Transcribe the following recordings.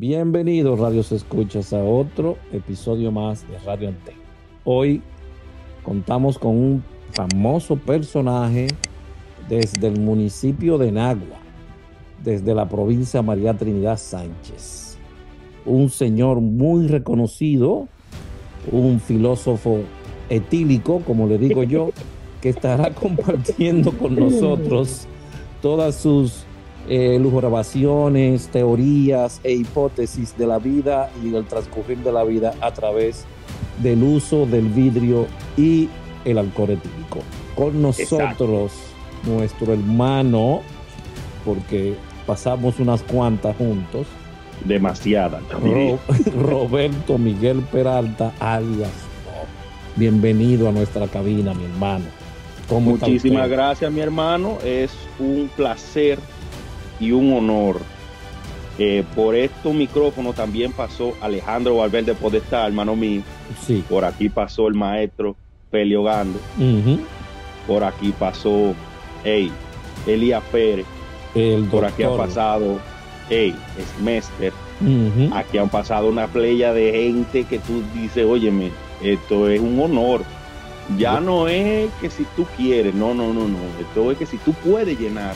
Bienvenidos, Radios Escuchas, a otro episodio más de Radio Ante. Hoy contamos con un famoso personaje desde el municipio de Nagua, desde la provincia María Trinidad Sánchez. Un señor muy reconocido, un filósofo etílico, como le digo yo, que estará compartiendo con nosotros todas sus eh, grabaciones, teorías e hipótesis de la vida y del transcurrir de la vida a través del uso del vidrio y el alcohol etílico. Con nosotros, nuestro hermano, porque pasamos unas cuantas juntos. Demasiada. Roberto Miguel Peralta, alias. Bienvenido a nuestra cabina, mi hermano. Muchísimas gracias, mi hermano. Es un placer y un honor. Eh, por estos micrófonos también pasó Alejandro Valverde Podestá, hermano mío. Sí. Por aquí pasó el maestro Pelio Gando. Por aquí pasó hey, Elías Pérez. por aquí ha pasado hey, Smester. Aquí han pasado una playa de gente que tú dices, óyeme, esto es un honor. Ya no es que si tú quieres, no, no, no, no. Esto es que si tú puedes llenar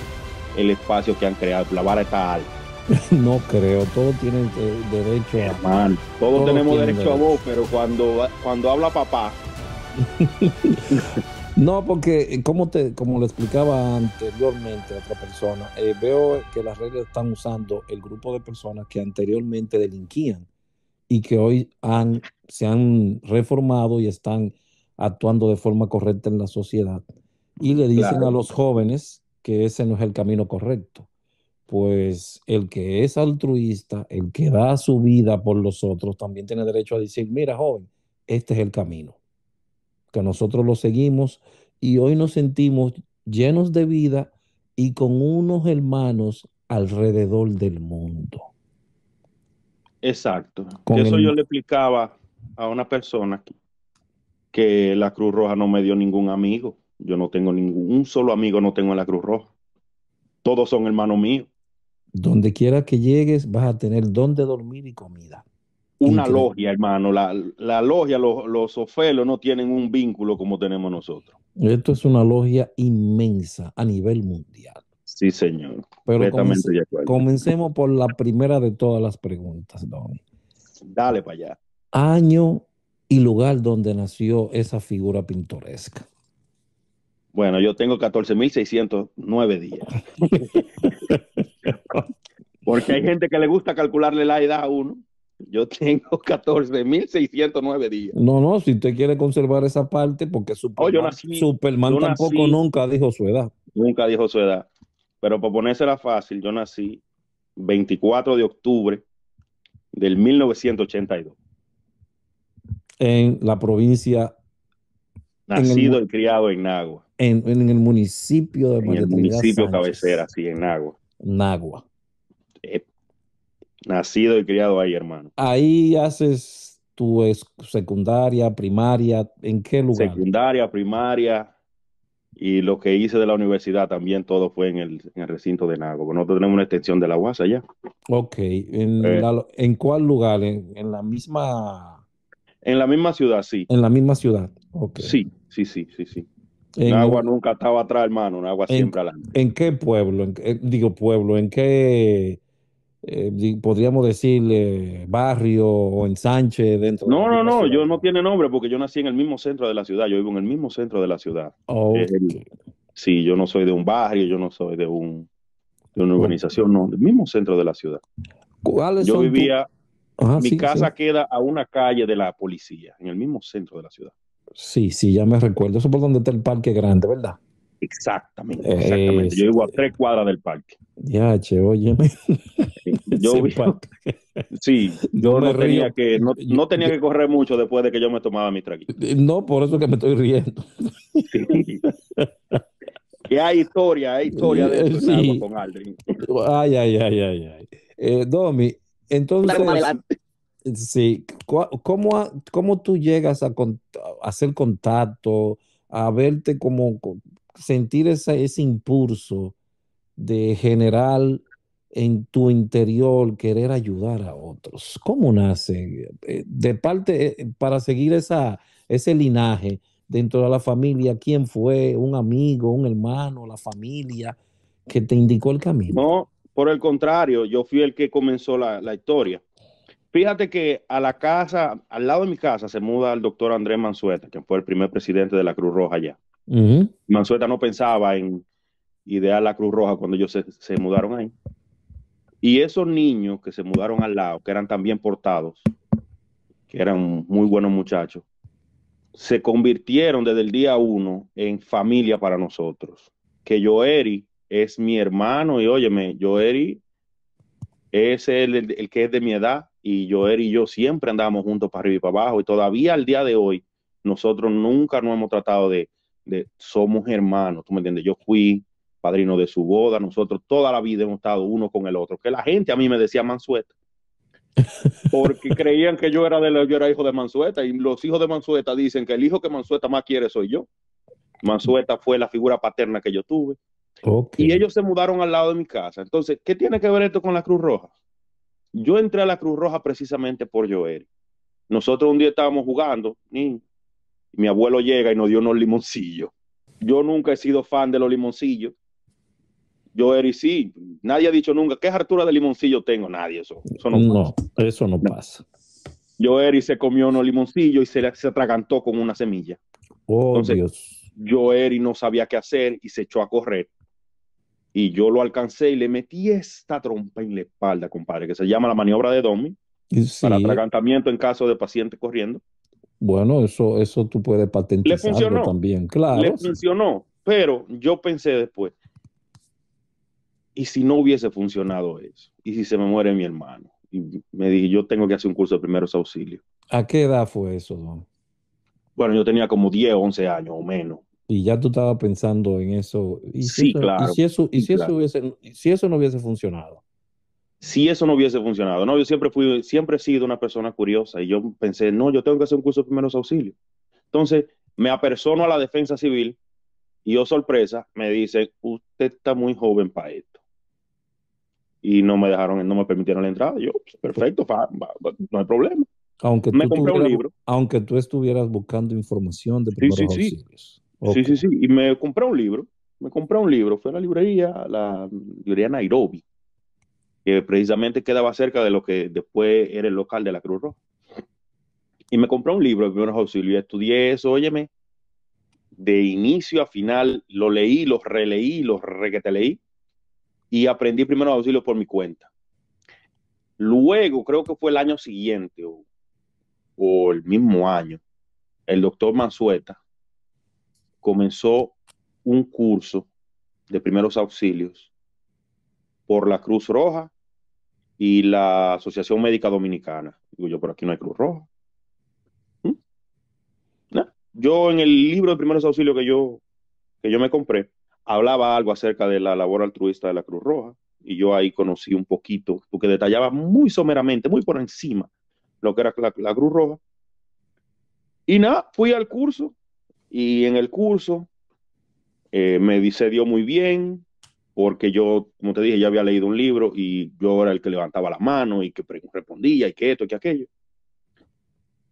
el espacio que han creado. La vara está alta. No creo, todos tienen eh, derecho a. todos, tenemos derecho, a vos pero cuando, cuando habla papá. no, porque eh, como te, como lo explicaba anteriormente otra persona, eh, veo que las reglas están usando el grupo de personas que anteriormente delinquían y que hoy han, se han reformado y están actuando de forma correcta en la sociedad. Y le dicen a los jóvenes que ese no es el camino correcto. Pues el que es altruista, el que da su vida por los otros, también tiene derecho a decir, mira joven, este es el camino, que nosotros lo seguimos y hoy nos sentimos llenos de vida y con unos hermanos alrededor del mundo. Exacto. Eso yo le explicaba a una persona que la Cruz Roja no me dio ningún amigo. Yo no tengo ningún solo amigo, no tengo en la Cruz Roja. Todos son hermanos míos. Donde quiera que llegues, vas a tener donde dormir y comida. Una logia, hermano. La, logia, los, los ofelos no tienen un vínculo como tenemos nosotros. Esto es una logia inmensa a nivel mundial. Sí, señor. comencemos por la primera de todas las preguntas, don. Dale para allá. Año y lugar donde nació esa figura pintoresca. Bueno, yo tengo 14.609 días. Porque hay gente que le gusta calcularle la edad a uno. Yo tengo 14.609 días. No, no, si usted quiere conservar esa parte, porque Superman, oh, tampoco nunca dijo su edad. Nunca dijo su edad. Pero para ponérsela fácil, yo nací 24 de octubre del 1982. En la provincia. Nacido y criado en Nagua en, el municipio de En el municipio cabecera, sí, en Nagua. Nagua. Eh, nacido y criado ahí, hermano. Ahí haces tu secundaria, primaria, ¿en qué lugar? Secundaria, primaria, y lo que hice de la universidad también todo fue en el, recinto de Nago. Nosotros tenemos una extensión de la UAS allá. Ok. ¿En, eh. ¿en cuál lugar? ¿En, la misma...? En la misma ciudad, sí. En la misma ciudad, Sí, sí, sí, sí, sí. En, agua nunca estaba atrás, hermano, en agua siempre en, ¿En qué pueblo? digo pueblo, ¿en qué eh, podríamos decirle, barrio o ensanche dentro? No, no, no, yo no tiene nombre porque yo nací en el mismo centro de la ciudad, yo vivo en el mismo centro de la ciudad. Eh, sí, yo no soy de un barrio, yo no soy de, un, una urbanización, no, del mismo centro de la ciudad. ¿Cuáles yo vivía, mi casa queda a una calle de la policía, en el mismo centro de la ciudad. Sí, sí, ya me recuerdo. Eso por donde está el parque grande, ¿verdad? Exactamente, exactamente. yo vivo a eh, tres cuadras del parque. Ya, che, oye. Yo sí, yo no, tenía que, no, tenía que correr mucho después de que yo me tomaba mi traguito. Eh, no, por eso que me estoy riendo. Sí. que hay historia, hay historia de eso con Aldrin. Ay, ay, ay, ay, ay. Eh, Domi, entonces. Sí, ¿cómo, cómo tú llegas a, hacer contacto, a verte como sentir ese impulso de generar en tu interior querer ayudar a otros? ¿Cómo nace? Eh, de parte, eh, para seguir esa, ese linaje dentro de la familia, ¿quién fue? ¿Un amigo, un hermano, la familia que te indicó el camino? No, por el contrario, yo fui el que comenzó la, la historia Fíjate que a la casa, al lado de mi casa, se muda el doctor Andrés Mansueta, que fue el primer presidente de la Cruz Roja allá. Manzueta Mansueta no pensaba en idear la Cruz Roja cuando ellos se, mudaron ahí. Y esos niños que se mudaron al lado, que eran también portados, que eran muy buenos muchachos, se convirtieron desde el día uno en familia para nosotros. Que Eri es mi hermano y óyeme, Joeri es el, el, que es de mi edad y Joel y yo siempre andamos juntos para arriba y para abajo y todavía al día de hoy nosotros nunca nos hemos tratado de, somos hermanos, tú me entiendes, yo fui padrino de su boda, nosotros toda la vida hemos estado uno con el otro, que la gente a mí me decía Mansueta, porque creían que yo era, de yo era hijo de Mansueta y los hijos de Mansueta dicen que el hijo que Mansueta más quiere soy yo. Mansueta fue la figura paterna que yo tuve. Y ellos se mudaron al lado de mi casa. Entonces, ¿qué tiene que ver esto con la Cruz Roja? Yo entré a la Cruz Roja precisamente por Joeri. Nosotros un día estábamos jugando y mi abuelo llega y nos dio unos limoncillos. Yo nunca he sido fan de los limoncillos. Yo sí, nadie ha dicho nunca, ¿qué hartura de limoncillo tengo? Nadie, eso, no, pasa. eso no, pasa. Yo se comió unos limoncillos y se, atragantó con una semilla. Oh, Dios. Yo no sabía qué hacer y se echó a correr y yo lo alcancé y le metí esta trompa en la espalda, compadre, que se llama la maniobra de Domi, para atragantamiento en caso de paciente corriendo. Bueno, eso, eso tú puedes patentizarlo también, claro. Le funcionó, pero yo pensé después, ¿y si no hubiese funcionado eso? ¿Y si se me muere mi hermano? Y me dije, yo tengo que hacer un curso de primeros auxilios. ¿A qué edad fue eso, don? Bueno, yo tenía como 10, 11 años o menos. Y ya tú estabas pensando en eso. ¿Y si sí, claro. Y si eso, si no hubiese funcionado. Si eso no hubiese funcionado, no, yo siempre fui, siempre he sido una persona curiosa y yo pensé, no, yo tengo que hacer un curso de primeros auxilios. Entonces, me apersono a la defensa civil y yo, oh, sorpresa, me dice usted está muy joven para esto. Y no me dejaron, no me permitieron la entrada. Yo, pues, perfecto, no hay problema. Aunque me compré un libro. Aunque tú estuvieras buscando información de primeros Sí, sí, sí. Y me compré un libro. Me compré un libro. Fue a la librería, la librería Nairobi, que precisamente quedaba cerca de lo que después era el local de la Cruz Roja. Y me compré un libro de primeros auxilios. Estudié eso, óyeme, de inicio a final. Lo leí, lo releí, lo requete leí. Y aprendí primeros auxilios por mi cuenta. Luego, creo que fue el año siguiente o, o el mismo año, el doctor Mansueta comenzó un curso de primeros auxilios por la Cruz Roja y la Asociación Médica Dominicana. Digo yo, por aquí no hay Cruz Roja. ¿Mm? Yo en el libro de primeros auxilios que yo, que yo me compré, hablaba algo acerca de la labor altruista de la Cruz Roja y yo ahí conocí un poquito, porque detallaba muy someramente, muy por encima, lo que era la, la Cruz Roja. Y nada, fui al curso y en el curso eh, me dice, dio muy bien, porque yo, como te dije, ya había leído un libro y yo era el que levantaba la mano y que respondía y que esto y que aquello.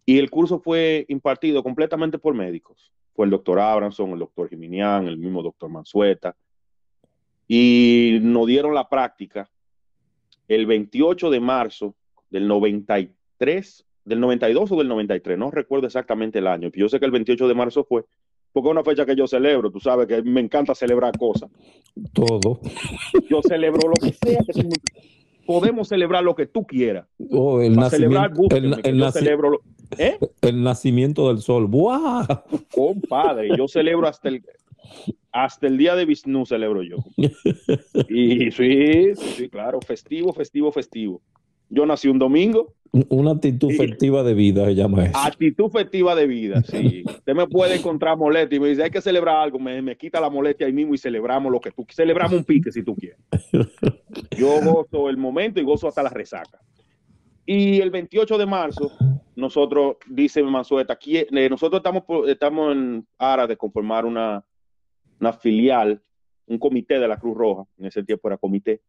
Y el curso fue impartido completamente por médicos. Fue el doctor Abramson, el doctor Jiminián, el mismo doctor Mansueta. Y nos dieron la práctica el 28 de marzo del 93 del 92 o del 93, no recuerdo exactamente el año. Yo sé que el 28 de marzo fue, porque es una fecha que yo celebro, tú sabes que me encanta celebrar cosas. Todo. Yo celebro lo que sea podemos celebrar lo que tú quieras. Oh, el, nacimiento, celebrar, el, ¿Eh? el, nacimiento del sol. ¡Buah! Compadre, yo celebro hasta el hasta el día de Vishnu celebro yo. Y sí, sí, claro, festivo, festivo, festivo. Yo nací un domingo, una actitud festiva de vida se llama eso. Actitud festiva de vida, sí. Usted me puede encontrar molestia y me dice, hay que celebrar algo, me, quita la molestia ahí mismo y celebramos lo que tú Celebramos un pique si tú quieres. Yo gozo el momento y gozo hasta la resaca. Y el 28 de marzo, nosotros, dice Mansueta, aquí, eh, nosotros estamos, estamos en aras de conformar una, una filial, un comité de la Cruz Roja, en ese tiempo era comité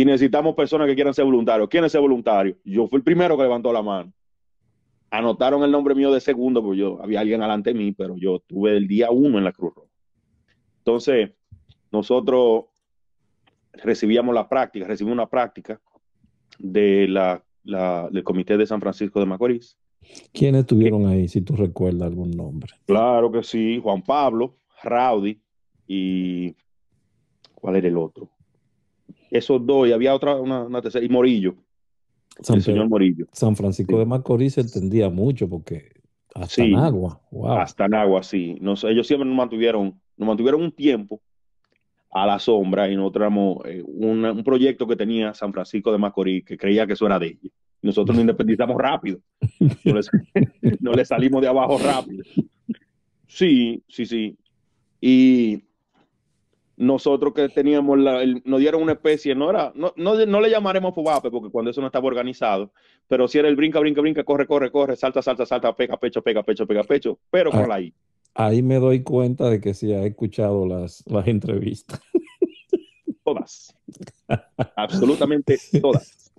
y necesitamos personas que quieran ser voluntarios. ¿Quién es ese voluntario? Yo fui el primero que levantó la mano. Anotaron el nombre mío de segundo, porque yo había alguien delante de mí, pero yo tuve el día uno en la Cruz Roja. Entonces, nosotros recibíamos la práctica, recibimos una práctica de la, del Comité de San Francisco de Macorís. ¿Quiénes estuvieron ahí, si tú recuerdas algún nombre? Claro que sí, Juan Pablo, Raudi y... ¿Cuál era el otro? esos dos, y había otra, una, tercera, y Morillo. el señor Morillo. San Francisco de Macorís se entendía mucho porque hasta en agua. Hasta en agua, sí. ellos siempre nos mantuvieron, nos mantuvieron un tiempo a la sombra y nosotros éramos eh, un proyecto que tenía San Francisco de Macorís que creía que eso era de ellos. Nosotros nos independizamos rápido. No le, no salimos de abajo rápido. Sí, sí, sí. Y nosotros que teníamos, la, nos dieron una especie, no era, no, no, no le llamaremos FUBAPE porque cuando eso no estaba organizado, pero si era el brinca, brinca, brinca, corre, corre, corre, salta, salta, salta, pega pecho, pega pecho, pega pecho, pero con la I. Ahí me doy cuenta de que sí, ha escuchado las, las entrevistas. Todas. Absolutamente todas.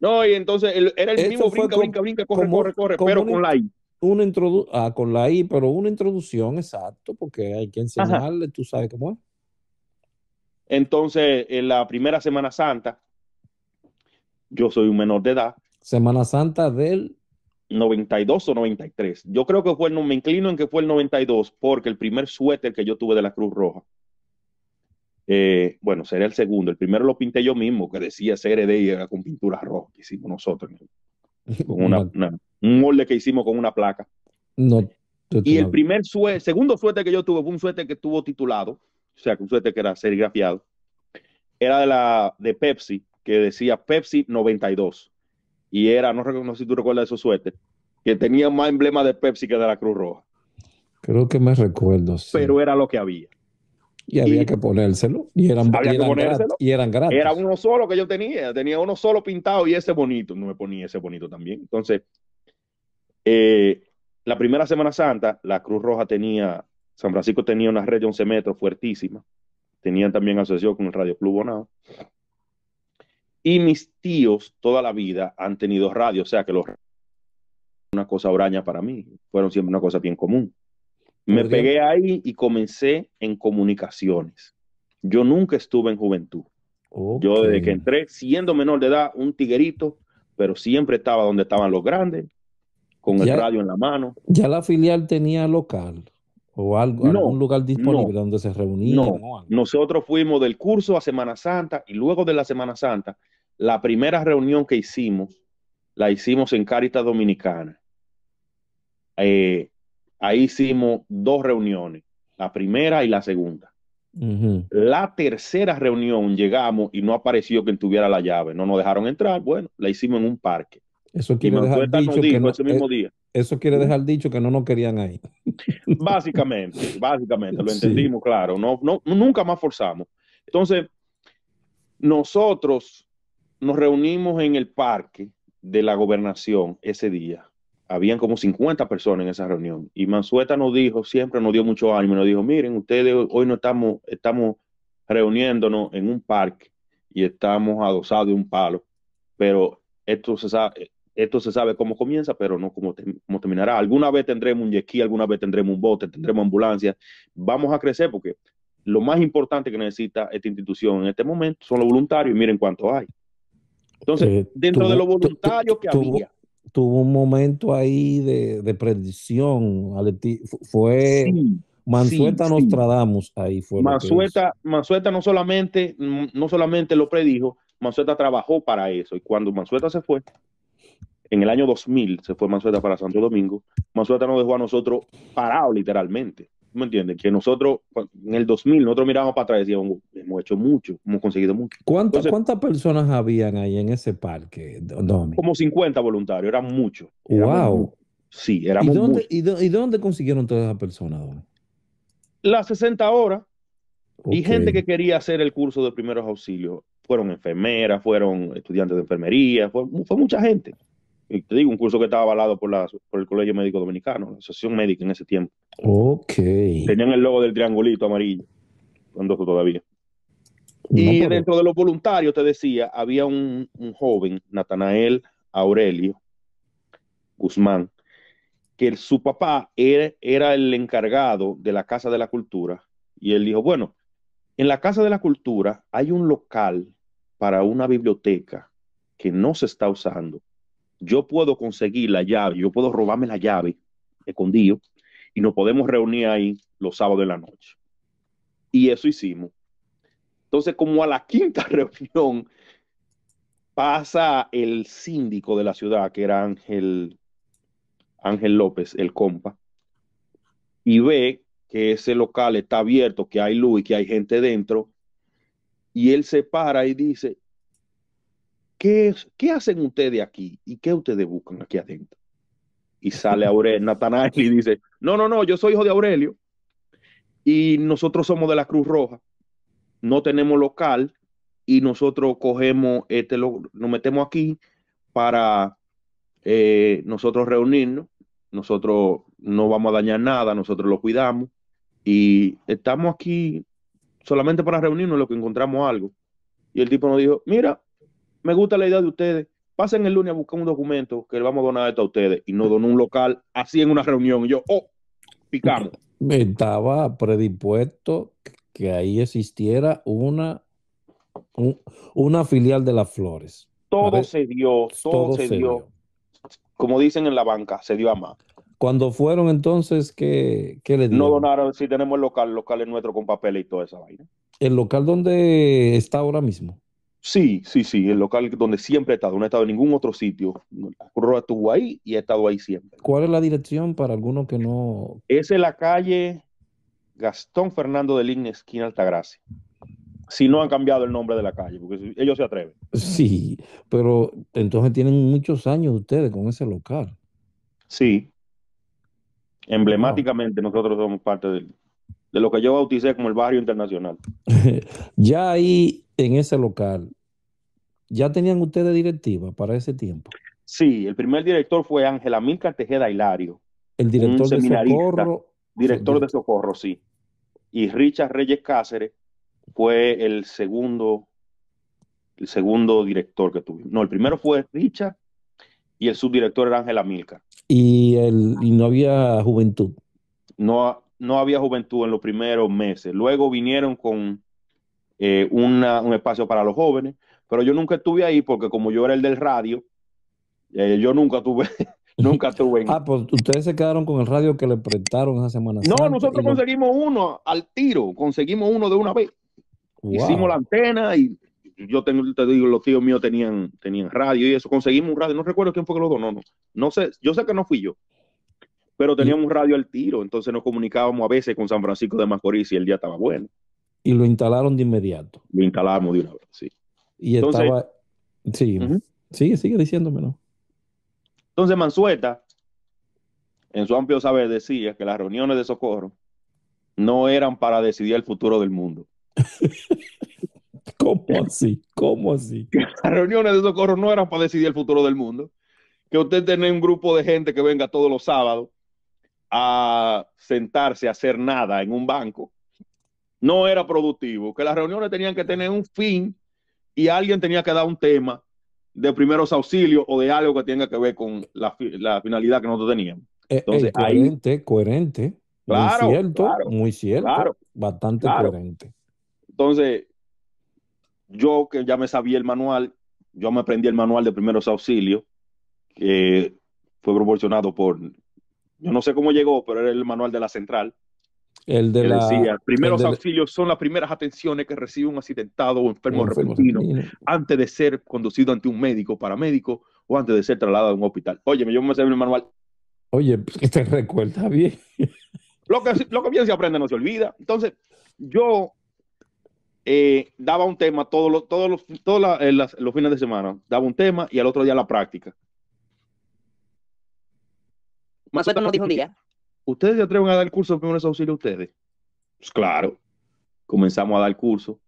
No, y entonces era el mismo brinca, brinca, brinca, corre, corre, corre, pero con la I. Una introdu ah, con la I, pero una introducción, exacto, porque hay que enseñarle, tú sabes cómo es. Entonces, en la primera Semana Santa, yo soy un menor de edad. Semana Santa del 92 o 93. Yo creo que fue, no, me inclino en que fue el 92, porque el primer suéter que yo tuve de la Cruz Roja, eh, bueno, sería el segundo. El primero lo pinté yo mismo, que decía CRD y era con pintura roja que hicimos nosotros. Con una, un molde que hicimos con una placa. No, y el primer suéter, segundo suéter que yo tuve fue un suéter que estuvo titulado o sea, que un suéter que era serigrafiado, era de la de Pepsi, que decía Pepsi 92. Y era, no recuerdo si tú recuerdas esos suerte, que tenía más emblema de Pepsi que de la Cruz Roja. Creo que me recuerdo. Sí. Pero era lo que había. Y había que ponérselo. Y eran, y eran Era uno solo que yo tenía. Tenía uno solo pintado y ese bonito. No me ponía ese bonito también. Entonces, eh, la primera Semana Santa, la Cruz Roja tenía San Francisco tenía una red de 11 metros fuertísima. Tenían también asociación con el Radio Club Bonao. Y mis tíos toda la vida han tenido radio, o sea que los una cosa obraña para mí, fueron siempre una cosa bien común. Me pegué ahí y comencé en comunicaciones. Yo nunca estuve en juventud. Yo desde que entré, siendo menor de edad, un tiguerito, pero siempre estaba donde estaban los grandes, con el radio en la mano. Ya la filial tenía local o algo, algún lugar disponible donde se reunían. Nosotros fuimos del curso a Semana Santa y luego de la Semana Santa, la primera reunión que hicimos, la hicimos en Caritas Dominicana. Eh, ahí hicimos dos reuniones, la primera y la segunda. La tercera reunión llegamos y no apareció quien tuviera la llave, no nos dejaron entrar, bueno, la hicimos en un parque. Eso quiere, dejar dicho que no, ese mismo eh, día. eso quiere dejar dicho que no nos querían ahí. Básicamente, básicamente, lo entendimos, claro. No, nunca más forzamos. Entonces, nosotros nos reunimos en el parque de la gobernación ese día. Habían como 50 personas en esa reunión. Y Mansueta nos dijo, siempre nos dio mucho ánimo, nos dijo, miren, ustedes hoy no estamos, estamos reuniéndonos en un parque y estamos adosados de un palo, pero esto se sabe, esto se sabe cómo comienza, pero no cómo, terminará. Alguna vez tendremos un yesquí, alguna vez tendremos un bote, tendremos ambulancias. Vamos a crecer porque lo más importante que necesita esta institución en este momento son los voluntarios y miren cuánto hay. Entonces, eh, dentro de los voluntarios que había. Tuvo un momento ahí de, de predicción, fue. Mansueta Nostradamus ahí fue. Mansueta, Mansueta no solamente, no solamente lo predijo, Mansueta trabajó para eso. Y cuando Mansueta se fue, en el año 2000 se fue Mansueta para Santo Domingo, Mansueta nos dejó a nosotros parados literalmente. ¿Me entiendes? Que nosotros, en el 2000, nosotros mirábamos para atrás y decíamos, hemos hecho mucho, hemos conseguido mucho. ¿Cuántas personas habían ahí en ese parque, Como 50 voluntarios, eran muchos. ¡Wow! Sí, eran muchos. ¿y, dónde consiguieron todas esas personas, Las 60 horas. Y gente que quería hacer el curso de primeros auxilios. Fueron enfermeras, fueron estudiantes de enfermería, fue mucha gente y te digo, un curso que estaba avalado por, por el Colegio Médico Dominicano, la Asociación Médica en ese tiempo. Ok. Tenían el logo del triangulito amarillo, cuando todavía. y dentro de los voluntarios, te decía, había un, joven, Natanael Aurelio Guzmán, que su papá era, era el encargado de la Casa de la Cultura, y él dijo, bueno, en la Casa de la Cultura hay un local para una biblioteca que no se está usando yo puedo conseguir la llave, yo puedo robarme la llave escondido y nos podemos reunir ahí los sábados de la noche. Y eso hicimos. Entonces, como a la quinta reunión, pasa el síndico de la ciudad, que era Ángel, Ángel López, el compa, y ve que ese local está abierto, que hay luz y que hay gente dentro. Y él se para y dice, ¿qué, hacen ustedes aquí? ¿Y qué ustedes buscan aquí adentro? Y sale Aurelio, Natanael y dice, no, no, no, yo soy hijo de Aurelio y nosotros somos de la Cruz Roja, no tenemos local y nosotros cogemos, este, lo, nos metemos aquí para eh, nosotros reunirnos, nosotros no vamos a dañar nada, nosotros lo cuidamos y estamos aquí solamente para reunirnos, lo que encontramos algo. Y el tipo nos dijo, mira, me gusta la idea de ustedes. Pasen el lunes a buscar un documento que le vamos a donar esto a ustedes y no donó un local así en una reunión. Y yo, oh, picamos. Estaba predispuesto que ahí existiera una, una filial de las flores. Todo se dio, todo, se, dio. Como dicen en la banca, se dio a más. Cuando fueron entonces, ¿qué, les No donaron, si tenemos el local, el local es nuestro con papel y toda esa vaina. ¿El local donde está ahora mismo? Sí, sí, sí, el local donde siempre he estado, no he estado en ningún otro sitio. estuvo ahí y he estado ahí siempre. ¿Cuál es la dirección para alguno que no...? Es la calle Gastón Fernando de Ligne, esquina Altagracia. Si no han cambiado el nombre de la calle, porque ellos se atreven. Sí, pero entonces tienen muchos años ustedes con ese local. Sí. Emblemáticamente nosotros somos parte de lo que yo bauticé como el barrio internacional. ya ahí en ese local, ¿Ya tenían ustedes directiva para ese tiempo? Sí, el primer director fue Ángel Amílcar Tejeda Hilario. El director de Socorro. Director de Socorro, sí. Y Richard Reyes Cáceres fue el segundo, el segundo director que tuvimos. No, el primero fue Richard y el subdirector era Ángel Amílcar. ¿Y, no había juventud? No, no había juventud en los primeros meses. Luego vinieron con eh, un espacio para los jóvenes, pero yo nunca estuve ahí porque como yo era el del radio, eh, yo nunca estuve. nunca tuve. ah, pues ustedes se quedaron con el radio que le prestaron esa semana. No, nosotros conseguimos uno al tiro, conseguimos uno de una vez. Hicimos la antena y yo tengo, te digo, los tíos míos tenían, tenían radio y eso, conseguimos un radio, no recuerdo quién fue que lo donó, no, no sé, yo sé que no fui yo, pero teníamos un radio al tiro, entonces nos comunicábamos a veces con San Francisco de Macorís y el día estaba bueno. Y lo instalaron de inmediato. Lo instalamos de una vez, sí. Y Entonces, estaba. Sí, sigue, sigue diciéndomelo. Entonces Mansueta, en su amplio saber, decía que las reuniones de socorro no eran para decidir el futuro del mundo. ¿Cómo así? ¿Cómo así? Que las reuniones de socorro no eran para decidir el futuro del mundo. Que usted tenga un grupo de gente que venga todos los sábados a sentarse a hacer nada en un banco. No era productivo. Que las reuniones tenían que tener un fin y alguien tenía que dar un tema de primeros auxilios o de algo que tenga que ver con la, finalidad que nosotros teníamos. Eh, Entonces, coherente, Claro, muy cierto, muy cierto. bastante coherente. Entonces, yo que ya me sabía el manual, yo me aprendí el manual de primeros auxilios, que fue proporcionado por, yo no sé cómo llegó, pero era el manual de la central. El de la, decía, primeros auxilios son las primeras atenciones que recibe un accidentado o enfermo, repentino, antes de ser conducido ante un médico, paramédico o antes de ser trasladado a un hospital. Oye, yo me sé el manual. Oye, pues, que te recuerda bien. lo, que, lo que bien se aprende no se olvida. Entonces, yo eh, daba un tema todos los, todos los, todos eh, los fines de semana. Daba un tema y al otro día la práctica. Más o menos dijo un día. ¿Ustedes se atreven a dar curso de primeros auxilios ustedes? Pues claro, comenzamos a dar curso.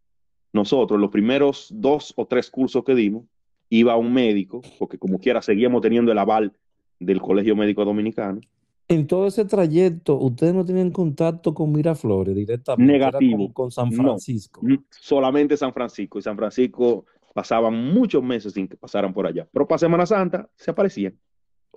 Nosotros, los primeros dos o tres cursos que dimos, iba un médico, porque como quiera seguíamos teniendo el aval del Colegio Médico Dominicano. En todo ese trayecto, ¿ustedes no tienen contacto con Miraflores directamente? Negativo. Con, San Francisco. Mm, solamente San Francisco. Y San Francisco pasaban muchos meses sin que pasaran por allá. Pero para Semana Santa se aparecían.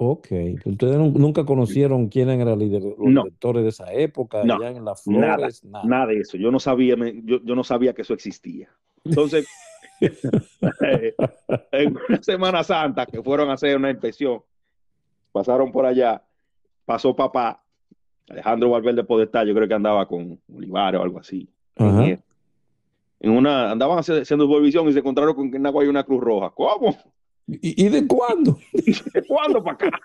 Ok, ustedes nunca conocieron quién eran los directores de esa época, allá en las flores, nada, de eso, yo no sabía, yo, no sabía que eso existía. Entonces, en una Semana Santa que fueron a hacer una inspección, pasaron por allá, pasó papá, Alejandro Valverde Podestá, yo creo que andaba con Olivares o algo así. En una, andaban haciendo supervisión y se encontraron con que en hay una cruz roja. ¿Cómo? ¿Y, de cuándo? ¿De cuándo para acá?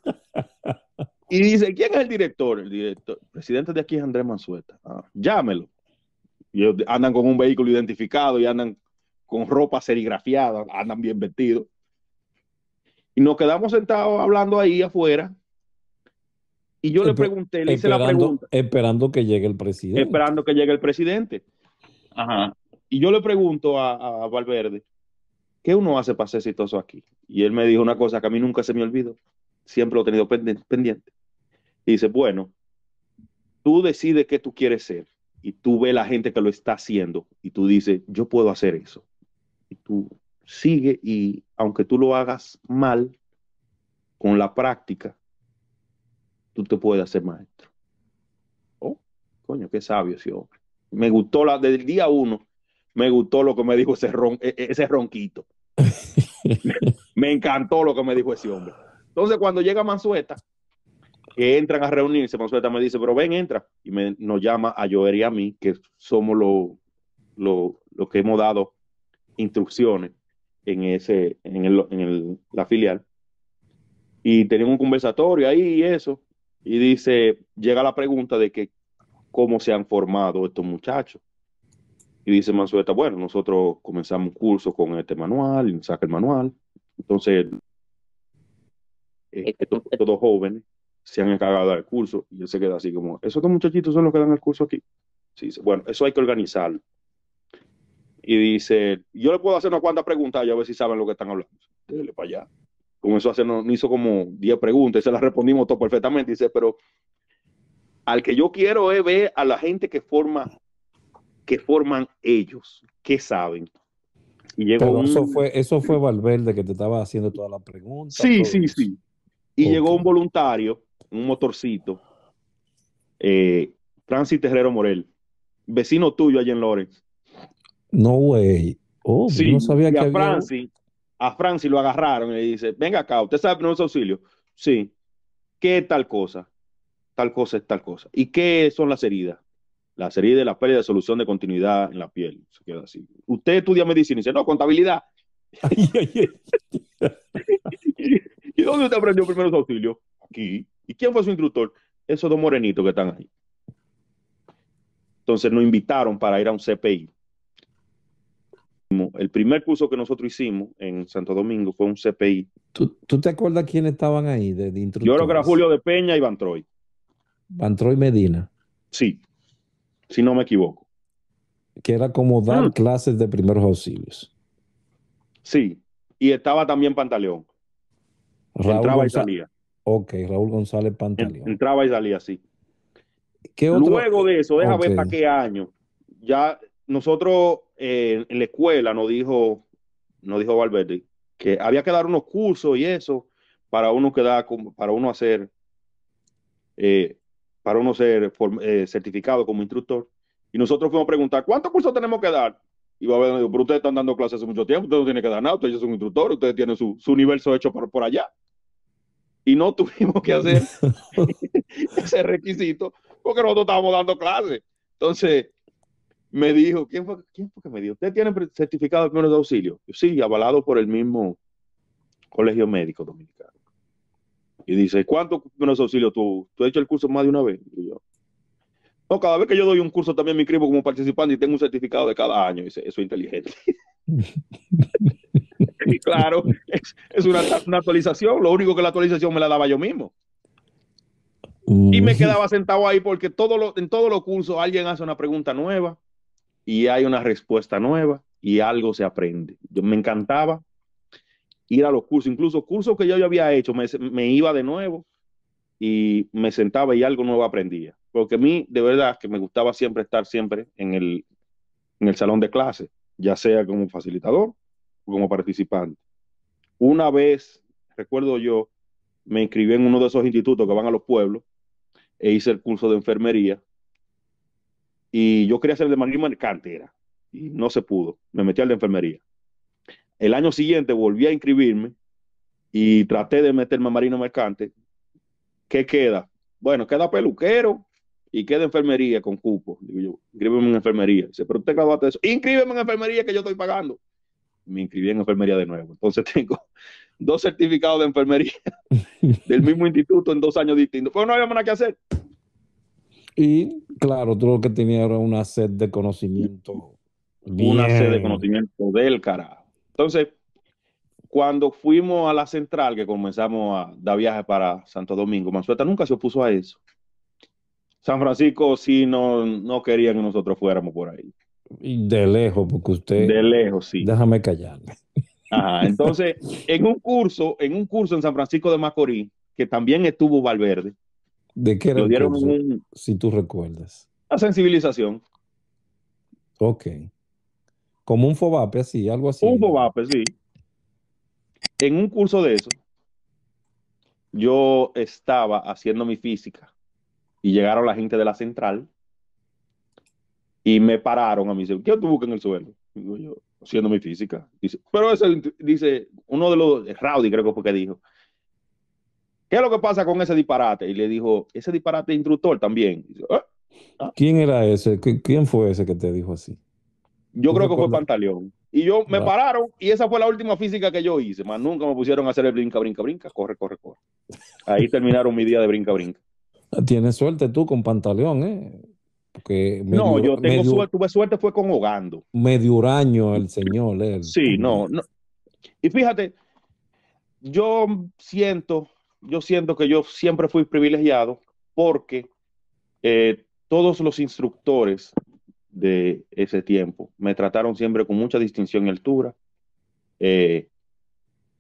Y dice, ¿quién es el director? El director, presidente de aquí es Andrés Mansueta. Ah, llámelo. Y andan con un vehículo identificado y andan con ropa serigrafiada, andan bien vestidos. Y nos quedamos sentados hablando ahí afuera. Y yo le pregunté, le hice la pregunta. Esperando que llegue el presidente. Esperando que llegue el presidente. Ajá. Y yo le pregunto a Valverde, ¿qué uno hace para ser exitoso aquí? Y él me dijo una cosa que a mí nunca se me olvidó, siempre lo he tenido pendiente. Y dice, bueno, tú decides qué tú quieres ser y tú ves la gente que lo está haciendo y tú dices, yo puedo hacer eso. Y tú sigue y aunque tú lo hagas mal, con la práctica, tú te puedes hacer maestro. Oh, coño, qué sabio ese hombre. Me gustó la el día uno, me gustó lo que me dijo ese e-, e-, ronquito. me encantó lo que me dijo ese hombre. Entonces, cuando llega Mansueta, que entran a reunirse, Mansueta me dice, pero ven, entra. Y nos llama a Joer y a mí, que somos los lo, que hemos dado instrucciones en, ese, en, la filial. Y tenemos un conversatorio ahí y eso. Y dice, llega la pregunta de que cómo se han formado estos muchachos. Y dice Mansueta, bueno, nosotros comenzamos un curso con este manual, y saca el manual. Entonces, eh, estos, dos jóvenes se han encargado del curso y él se queda así como, esos dos muchachitos son los que dan el curso aquí. Sí, bueno, eso hay que organizarlo. Y dice, yo le puedo hacer unas cuantas preguntas, ya a ver si saben lo que están hablando. Dele para allá. Comenzó a hacernos, hizo como 10 preguntas y se las respondimos todo perfectamente. Dice, pero al que yo quiero es ver a la gente que forma que forman ellos, que saben. Y llegó eso, fue, eso fue Valverde que te estaba haciendo todas las preguntas Sí, sí, sí. Y llegó un voluntario, un motorcito, eh, Francis Terrero Morel, vecino tuyo allá en Lorenz. No, güey. Oh, a Francis, a Francis lo agarraron y le dice, venga acá, usted sabe primeros auxilio. Sí. ¿Qué tal cosa? Tal cosa es tal cosa. ¿Y qué son las heridas? La serie de la pérdida de solución de continuidad en la piel. Se queda así. Usted estudia medicina y dice, no, contabilidad. ¿Y dónde usted aprendió primeros auxilios? Aquí. ¿Y quién fue su instructor? Esos dos morenitos que están ahí. Entonces nos invitaron para ir a un CPI. El primer curso que nosotros hicimos en Santo Domingo fue un CPI. ¿Tú, te acuerdas quiénes estaban ahí de, Yo creo que era Julio de Peña y Van Troy. Van Troy Medina. Sí, si no me equivoco. Que era como dar ah. clases de primeros auxilios. Sí, y estaba también Pantaleón. entraba y salía. Ok, Raúl González Pantaleón. entraba y salía, sí. ¿Qué Luego de eso, déjame ver para qué año. Ya nosotros eh, en la escuela nos dijo, nos dijo Valverde que había que dar unos cursos y eso para uno quedar, para uno hacer eh, para uno ser eh, certificado como instructor. Y nosotros fuimos a preguntar, ¿cuántos cursos tenemos que dar? Y va a haber, pero ustedes están dando clases hace mucho tiempo, ustedes no tienen que dar nada, ustedes son instructores, ustedes tienen su, universo hecho por, allá. Y no tuvimos que hacer ese requisito porque nosotros estábamos dando clases. Entonces, me dijo, ¿quién fue, quién fue que me dijo? ¿Usted tiene certificado de primeros de auxilio? sí, avalado por el mismo Colegio Médico Dominicano. Y dice, ¿cuántos primeros auxilio tú? ¿Tú has hecho el curso más de una vez? yo, no, cada vez que yo doy un curso también me inscribo como participante y tengo un certificado de cada año. dice, eso es inteligente. y claro, es, una, actualización. Lo único que la actualización me la daba yo mismo. Y me quedaba sentado ahí porque en todos los cursos alguien hace una pregunta nueva y hay una respuesta nueva y algo se aprende. Yo, me encantaba ir a los cursos, incluso cursos que yo ya había hecho, me, iba de nuevo y me sentaba y algo nuevo aprendía. Porque a mí, de verdad, que me gustaba siempre estar siempre en el, en el salón de clase, ya sea como facilitador o como participante. Una vez, recuerdo yo, me inscribí en uno de esos institutos que van a los pueblos e hice el curso de enfermería. Y yo quería hacer de manera en y no se pudo. Me metí al de enfermería. El año siguiente volví a inscribirme y traté de meterme a Marino Mercante. ¿Qué queda? Bueno, queda peluquero y queda enfermería con cupo. Digo yo, inscríbeme en enfermería. Dice, pero usted graduaste eso. Inscríbeme en enfermería que yo estoy pagando. Me inscribí en enfermería de nuevo. Entonces tengo dos certificados de enfermería del mismo instituto en dos años distintos. Pero no había nada que hacer. Y claro, tú lo que tenías era una sed de conocimiento. Una sed de conocimiento del carajo. Entonces, cuando fuimos a la central, que comenzamos a dar viaje para Santo Domingo, Mansueta nunca se opuso a eso. San Francisco sí no, no quería que nosotros fuéramos por ahí. de lejos, porque usted. De lejos, sí. Déjame callarle. Ajá. Entonces, en un curso, en un curso en San Francisco de Macorís, que también estuvo Valverde. ¿De qué era? dieron si tú recuerdas. La sensibilización. Ok. Como un FOBAPE, así, algo así. Un FOBAPE, sí. En un curso de eso, yo estaba haciendo mi física y llegaron la gente de la central y me pararon a mí. Dice, ¿qué tú buscas en el suelo? Digo yo, haciendo mi física. pero ese, dice, uno de los, eh, Rowdy creo que fue que dijo, ¿qué es lo que pasa con ese disparate? Y le dijo, ese disparate instructor también. ¿Eh? Ah. ¿Quién era ese? ¿Quién fue ese que te dijo así? Yo creo que fue Pantaleón. Y yo me pararon y esa fue la última física que yo hice. Más nunca me pusieron a hacer el brinca, brinca, brinca, corre, corre, corre. Ahí terminaron mi día de brinca, brinca. Tienes suerte tú con Pantaleón, ¿eh? no, yo tengo suerte, tuve suerte fue con Hogando. Medio uraño el señor. ¿eh? Sí, no, no. Y fíjate, yo siento, yo siento que yo siempre fui privilegiado porque eh, todos los instructores de ese tiempo. Me trataron siempre con mucha distinción y altura. Eh,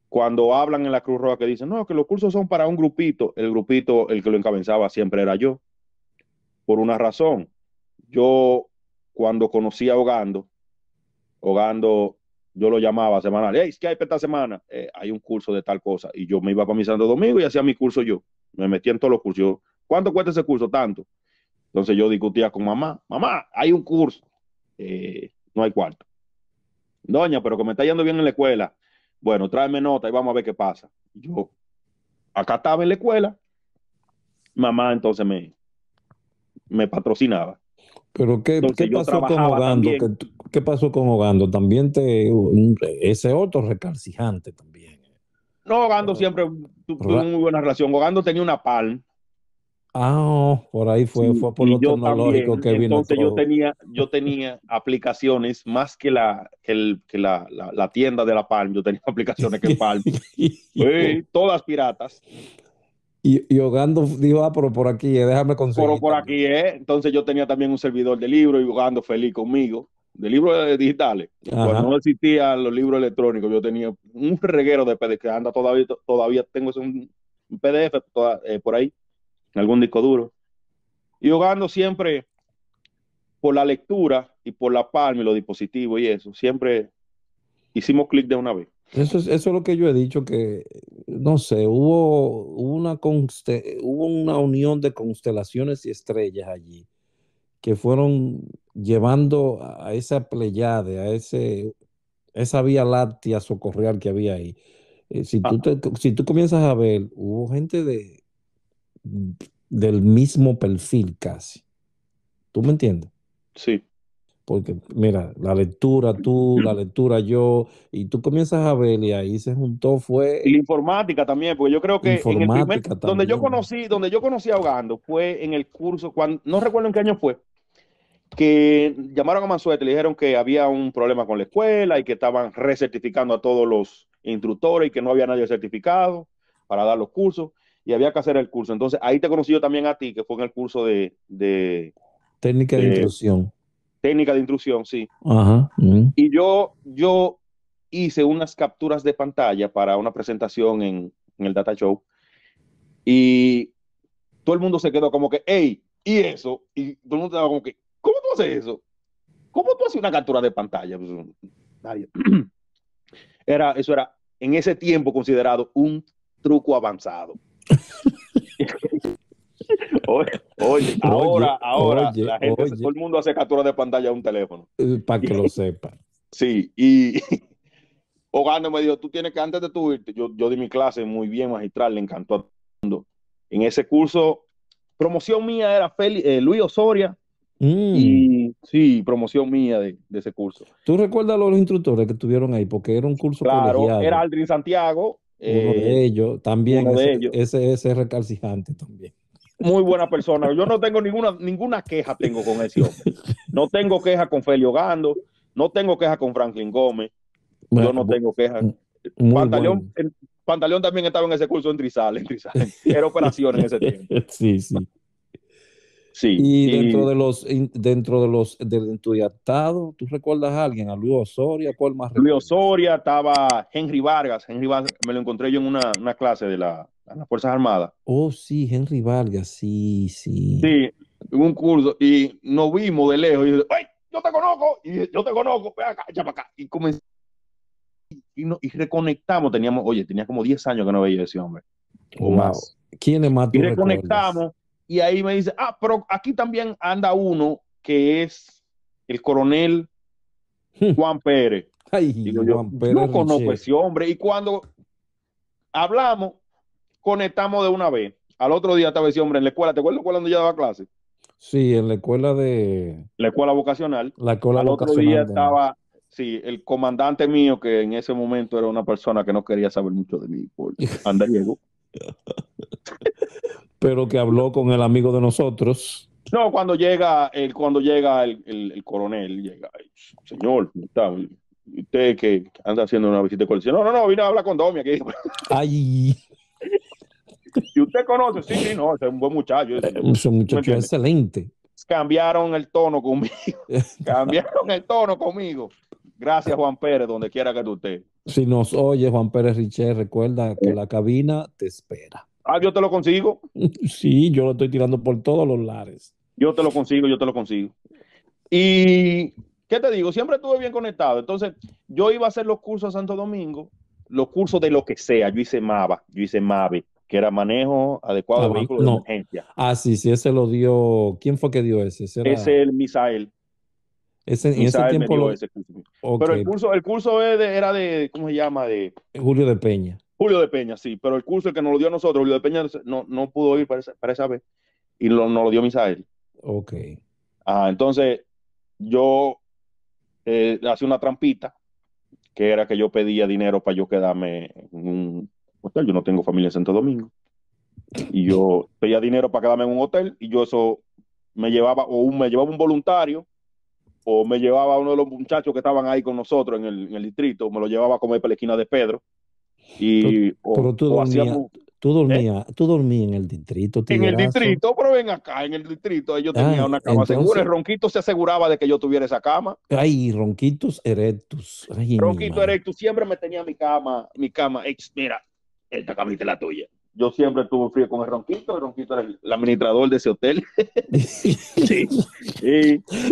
cuando hablan en la Cruz Roja que dicen, no, que los cursos son para un grupito, el grupito, el que lo encabezaba siempre era yo. Por una razón, yo cuando conocí a Hogando, Hogando, yo lo llamaba semanal, es ¿qué hay para esta semana? Eh, hay un curso de tal cosa. Y yo me iba para Domingo y hacía mi curso yo. Me metía en todos los cursos. ¿Cuánto cuesta ese curso? Tanto. Entonces yo discutía con mamá, mamá, hay un curso, eh, no hay cuarto. Doña, pero que me está yendo bien en la escuela. Bueno, tráeme nota y vamos a ver qué pasa. Yo acá estaba en la escuela, mamá entonces me, me patrocinaba. Pero ¿qué, pasó con Hogando? ¿Qué, pasó con Hogando? También te, ese otro recalcijante también. Eh. No, Hogando siempre tuvo una muy buena relación. Hogando tenía una palma, Ah, oh, por ahí fue, fue por lo tecnológico que vino. Entonces yo tenía, yo tenía aplicaciones más que la, que, el, que la, la, tienda de la Palm, yo tenía aplicaciones que Palm. sí, todas piratas. Y, y Ogando dijo, ah, pero por aquí, eh, déjame conseguir. Pero por aquí, eh. Entonces yo tenía también un servidor de libros y Ogando feliz conmigo, de libros eh, digitales. Cuando pues no existían los libros electrónicos, yo tenía un reguero de PDF que anda todavía, todavía tengo un PDF por ahí algún disco duro. Y jugando siempre por la lectura y por la palma y los dispositivos y eso. Siempre hicimos clic de una vez. Eso es, eso es lo que yo he dicho, que no sé, hubo una, hubo una unión de constelaciones y estrellas allí que fueron llevando a esa pleyade, a ese, esa vía láctea socorreal que había ahí. Eh, si, ah. si tú comienzas a ver, hubo gente de, del mismo perfil casi. ¿Tú me entiendes? Sí. Porque mira, la lectura tú, la lectura yo, y tú comienzas a ver y ahí se juntó fue... Y la informática también, porque yo creo que en el primer, donde yo conocí, donde yo conocí a Ahogando fue en el curso, cuando, no recuerdo en qué año fue, que llamaron a Mansuete, le dijeron que había un problema con la escuela y que estaban recertificando a todos los instructores y que no había nadie certificado para dar los cursos y había que hacer el curso. Entonces, ahí te conocí yo también a ti, que fue en el curso de... técnica de, intrusión. Técnica de intrusión, sí. Ajá. Mm. Y yo, yo hice unas capturas de pantalla para una presentación en, el Data Show y todo el mundo se quedó como que, hey, ¿y eso? Y todo el mundo estaba como que, ¿cómo tú haces eso? ¿Cómo tú haces una captura de pantalla? Pues, nadie. Era, eso era en ese tiempo considerado un truco avanzado. Oye, oye, ahora, ahora, la gente, todo el mundo hace captura de pantalla de un teléfono. Eh, Para que lo sepa. Sí, y Ogano me dijo, tú tienes que, antes de tu irte, yo, di mi clase muy bien, magistral, le encantó a todo mundo. En ese curso, promoción mía era eh, Luis Osoria, mm. Y sí, promoción mía de, ese curso. ¿Tú recuerdas los instructores que estuvieron ahí? Porque era un curso claro, colegiado. Era Aldrin Santiago, uno de eh, ellos también, ese, de ellos. recalcitrante también. Muy buena persona. Yo no tengo ninguna, ninguna queja tengo con ese hombre. No tengo queja con Felio Gando, no tengo queja con Franklin Gómez. yo no tengo queja. Pantaleón, Pantaleón, también estaba en ese curso en Trizales, en Trizales. Era operación en ese tiempo. sí, sí. Y, dentro de los dentro de los del Estado, ¿tú recuerdas a alguien? ¿A Luis Osoria? ¿Cuál más? Luis Osoria estaba Henry Vargas. Henry Vargas me lo encontré yo en una, clase de, la, las Fuerzas Armadas. Oh, sí, Henry Vargas, sí, sí. Sí, un curso y nos vimos de lejos y yo, te conozco, y yo te conozco, ven acá, para acá. Y comencé y, reconectamos. Teníamos, oye, tenía como 10 años que no veía ese hombre. O más más. es más? Y reconectamos. Y ahí me dice, ah, pero aquí también anda uno que es el coronel hmm. Juan Pérez. Ay, Juan Pérez conozco ese hombre. Y cuando hablamos, conectamos de una vez. Al otro día estaba ese hombre en la escuela. ¿Te acuerdas cuando yo daba clase? Sí, en la escuela de... La escuela vocacional. La escuela Al vocacional otro día estaba sí, el comandante mío, que en ese momento era una persona que no quería saber mucho de mí, por Diego pero que habló con el amigo de nosotros. No, cuando llega el, cuando llega el, coronel, llega, señor, usted que anda haciendo una visita de No, no, no, vino a hablar con Domi aquí. Ay. Y usted conoce, sí, sí, no, es un buen muchacho. Es eh, un excelente. Cambiaron el tono conmigo. Cambiaron el tono conmigo. Gracias, Juan Pérez, donde quiera que tú estés. Si nos oye Juan Pérez Richer, recuerda que la cabina te espera. Ah, yo te lo consigo. Sí, yo lo estoy tirando por todos los lares. Yo te lo consigo, yo te lo consigo. Y, ¿qué te digo? Siempre estuve bien conectado. Entonces, yo iba a hacer los cursos a Santo Domingo, los cursos de lo que sea. Yo hice MAVA, yo hice MAVE, que era manejo adecuado de ah, vehículos de emergencia. Ah, sí, sí, ese lo dio. ¿Quién fue que dio ese? Ese, es el Misael en ese tiempo Pero el curso, el curso era de, ¿cómo se llama? De... Julio de Peña. Julio de Peña, sí, pero el curso que nos lo dio a nosotros, Julio de Peña no, no pudo ir para esa, vez y lo, nos lo dio Misael. Ok. Ah, entonces yo eh, hacía una trampita, que era que yo pedía dinero para yo quedarme en un hotel. Yo no tengo familia en Santo Domingo. Y yo pedía dinero para quedarme en un hotel y yo eso me llevaba, o un, me llevaba un voluntario o me llevaba uno de los muchachos que estaban ahí con nosotros en el, distrito, me lo llevaba a comer para la esquina de Pedro. Y, o, pero ¿Eh? tú dormías, en el distrito. En el distrito, pero ven acá, en el distrito. Yo ah, tenía una cama segura. El Ronquito se aseguraba de que yo tuviera esa cama. Ay, Ronquitos Erectus. Ronquitos Ronquito Erectus siempre me tenía mi cama, mi cama. mira, esta camita es la tuya yo siempre tuve frío con el Ronquito, el Ronquito era el, administrador de ese hotel. sí.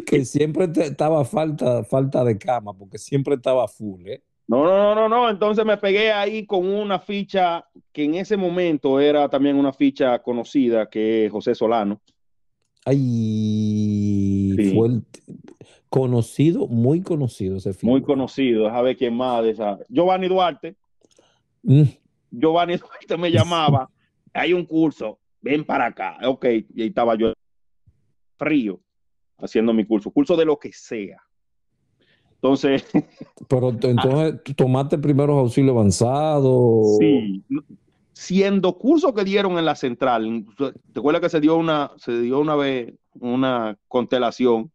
que siempre estaba falta, falta de cama, porque siempre estaba full, ¿eh? No, no, no, no, no, entonces me pegué ahí con una ficha que en ese momento era también una ficha conocida, que es José Solano. Ay, fue conocido, muy conocido ese ficha. Muy conocido, déjame ver quién más de esa. Giovanni Duarte. Mm. Giovanni Duarte me llamaba, hay un curso, ven para acá. Ok, y ahí estaba yo frío haciendo mi curso, curso de lo que sea. Entonces. Pero ah. entonces tomaste primeros auxilio avanzado. Sí. Siendo curso que dieron en la central, ¿te acuerdas que se dio una, se dio una vez una constelación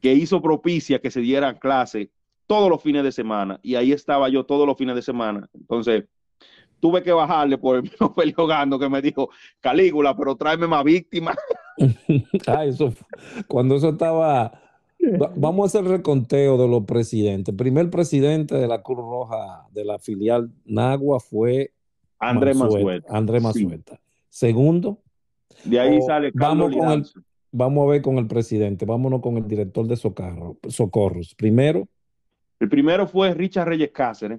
que hizo propicia que se dieran clases todos los fines de semana? Y ahí estaba yo todos los fines de semana. Entonces, tuve que bajarle por el mismo que me dijo, Calígula, pero tráeme más víctimas. ah, eso, cuando eso estaba... Vamos a hacer el reconteo de los presidentes. primer presidente de la Cruz Roja de la filial Nagua fue Andrés Masueta. Andrés Mazuelta. Segundo. De ahí sale Carlos vamos, a ver con el presidente. Vámonos con el director de Socorro, Socorros. Primero. El primero fue Richard Reyes Cáceres.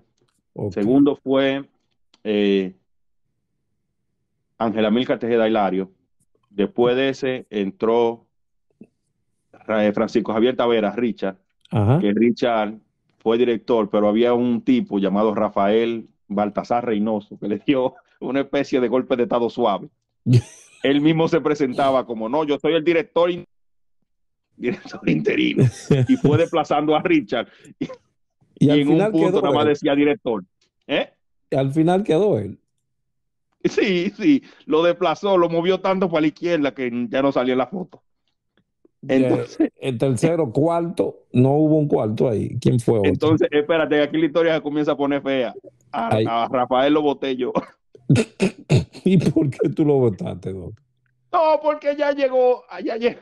Segundo fue eh, Ángela Milcar Tejeda Hilario. Después de ese entró eh, Francisco Javier Taveras, Richard, que Richard fue director, pero había un tipo llamado Rafael Baltasar Reynoso que le dio una especie de golpe de estado suave. Él mismo se presentaba como, no, yo soy el director, director interino. Y fue desplazando a Richard. Y, en un punto nada más decía director. ¿Eh? al final quedó él. Sí, sí, lo desplazó, lo movió tanto para la izquierda que ya no salió en la foto. Entonces, el, tercero, cuarto, no hubo un cuarto ahí. ¿Quién fue? Otro? Entonces, espérate, aquí la historia se comienza a poner fea. A, Rafael lo voté yo. ¿Y por qué tú lo votaste, Doctor? No, porque ya llegó, allá ah,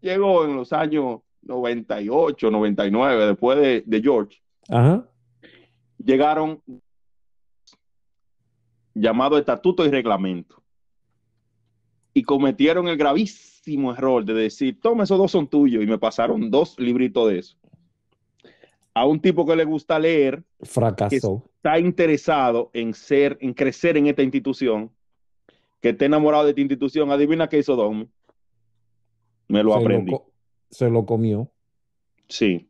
llegó, en los años 98, 99, después de, de George. Ajá. Llegaron llamado Estatuto y Reglamento. Y cometieron el gravísimo error de decir, toma, esos dos son tuyos. Y me pasaron dos libritos de eso. A un tipo que le gusta leer, fracasó. está interesado en ser, en crecer en esta institución, que esté enamorado de esta institución. Adivina qué hizo Don Me lo aprendí. se lo comió. Sí.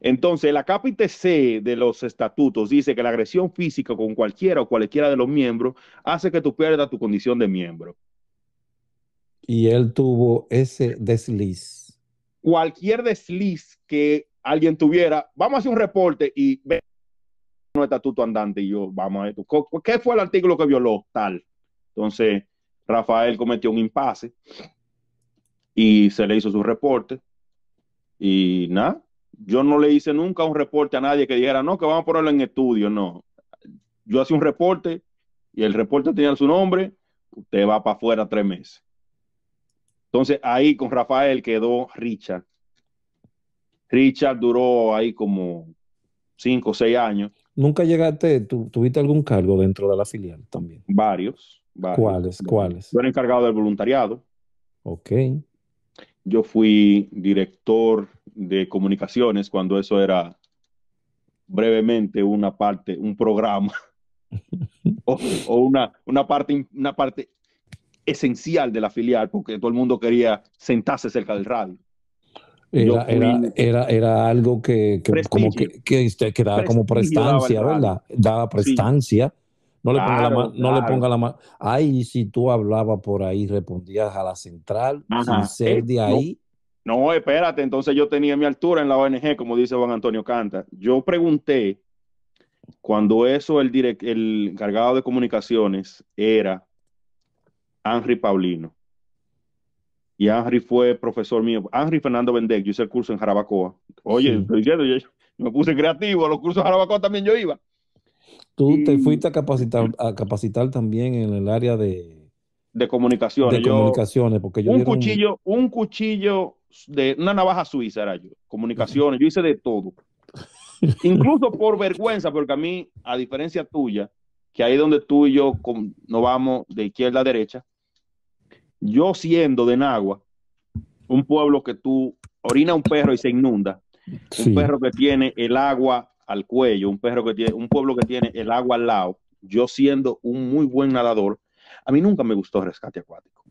Entonces, la cápita C de los estatutos dice que la agresión física con cualquiera o cualquiera de los miembros hace que tú pierdas tu condición de miembro. Y él tuvo ese desliz. Cualquier desliz que alguien tuviera, vamos a hacer un reporte y ve un estatuto andante y yo, vamos a ver, ¿qué fue el artículo que violó tal? Entonces, Rafael cometió un impasse y se le hizo su reporte y nada, yo no le hice nunca un reporte a nadie que dijera, no, que vamos a ponerlo en estudio, no. Yo hacía un reporte y el reporte tenía su nombre, usted va para afuera tres meses. Entonces ahí con Rafael quedó Richard. Richard duró ahí como cinco o seis años. ¿Nunca llegaste, tuviste algún cargo dentro de la filial también? Varios. varios. ¿Cuáles? ¿Cuáles? Yo era encargado del voluntariado. Ok. Yo fui director de comunicaciones cuando eso era brevemente una parte, un programa o, una, una, parte, una parte esencial de la filial porque todo el mundo quería sentarse cerca del radio. Era, era, era, algo que, como que, este, que, daba como prestancia, ¿verdad? Daba prestancia. No le, ponga la, mano. Ay, si tú hablabas por ahí, respondías a la central, sin eh, ser de ahí. No, espérate, entonces yo tenía mi altura en la ONG, como dice Juan Antonio Canta. Yo pregunté cuando eso el, el encargado de comunicaciones era Henry Paulino. Y Henry fue profesor mío. Henry Fernando Vendec, yo hice el curso en Jarabacoa. Oye, yo, me puse creativo, los cursos de Jarabacoa también yo iba. Tú te fuiste a capacitar, a capacitar también en el área de, de comunicaciones. De porque yo un cuchillo, un cuchillo de una navaja suiza era yo, comunicaciones, yo hice de todo. Incluso por vergüenza, porque a mí, a diferencia tuya, que ahí donde tú y yo no nos vamos de izquierda a derecha, yo siendo de Nagua, un pueblo que tú orina un perro y se inunda, un perro que tiene el agua al cuello, un perro que tiene, un pueblo que tiene el agua al lado, yo siendo un muy buen nadador, a mí nunca me gustó rescate acuático.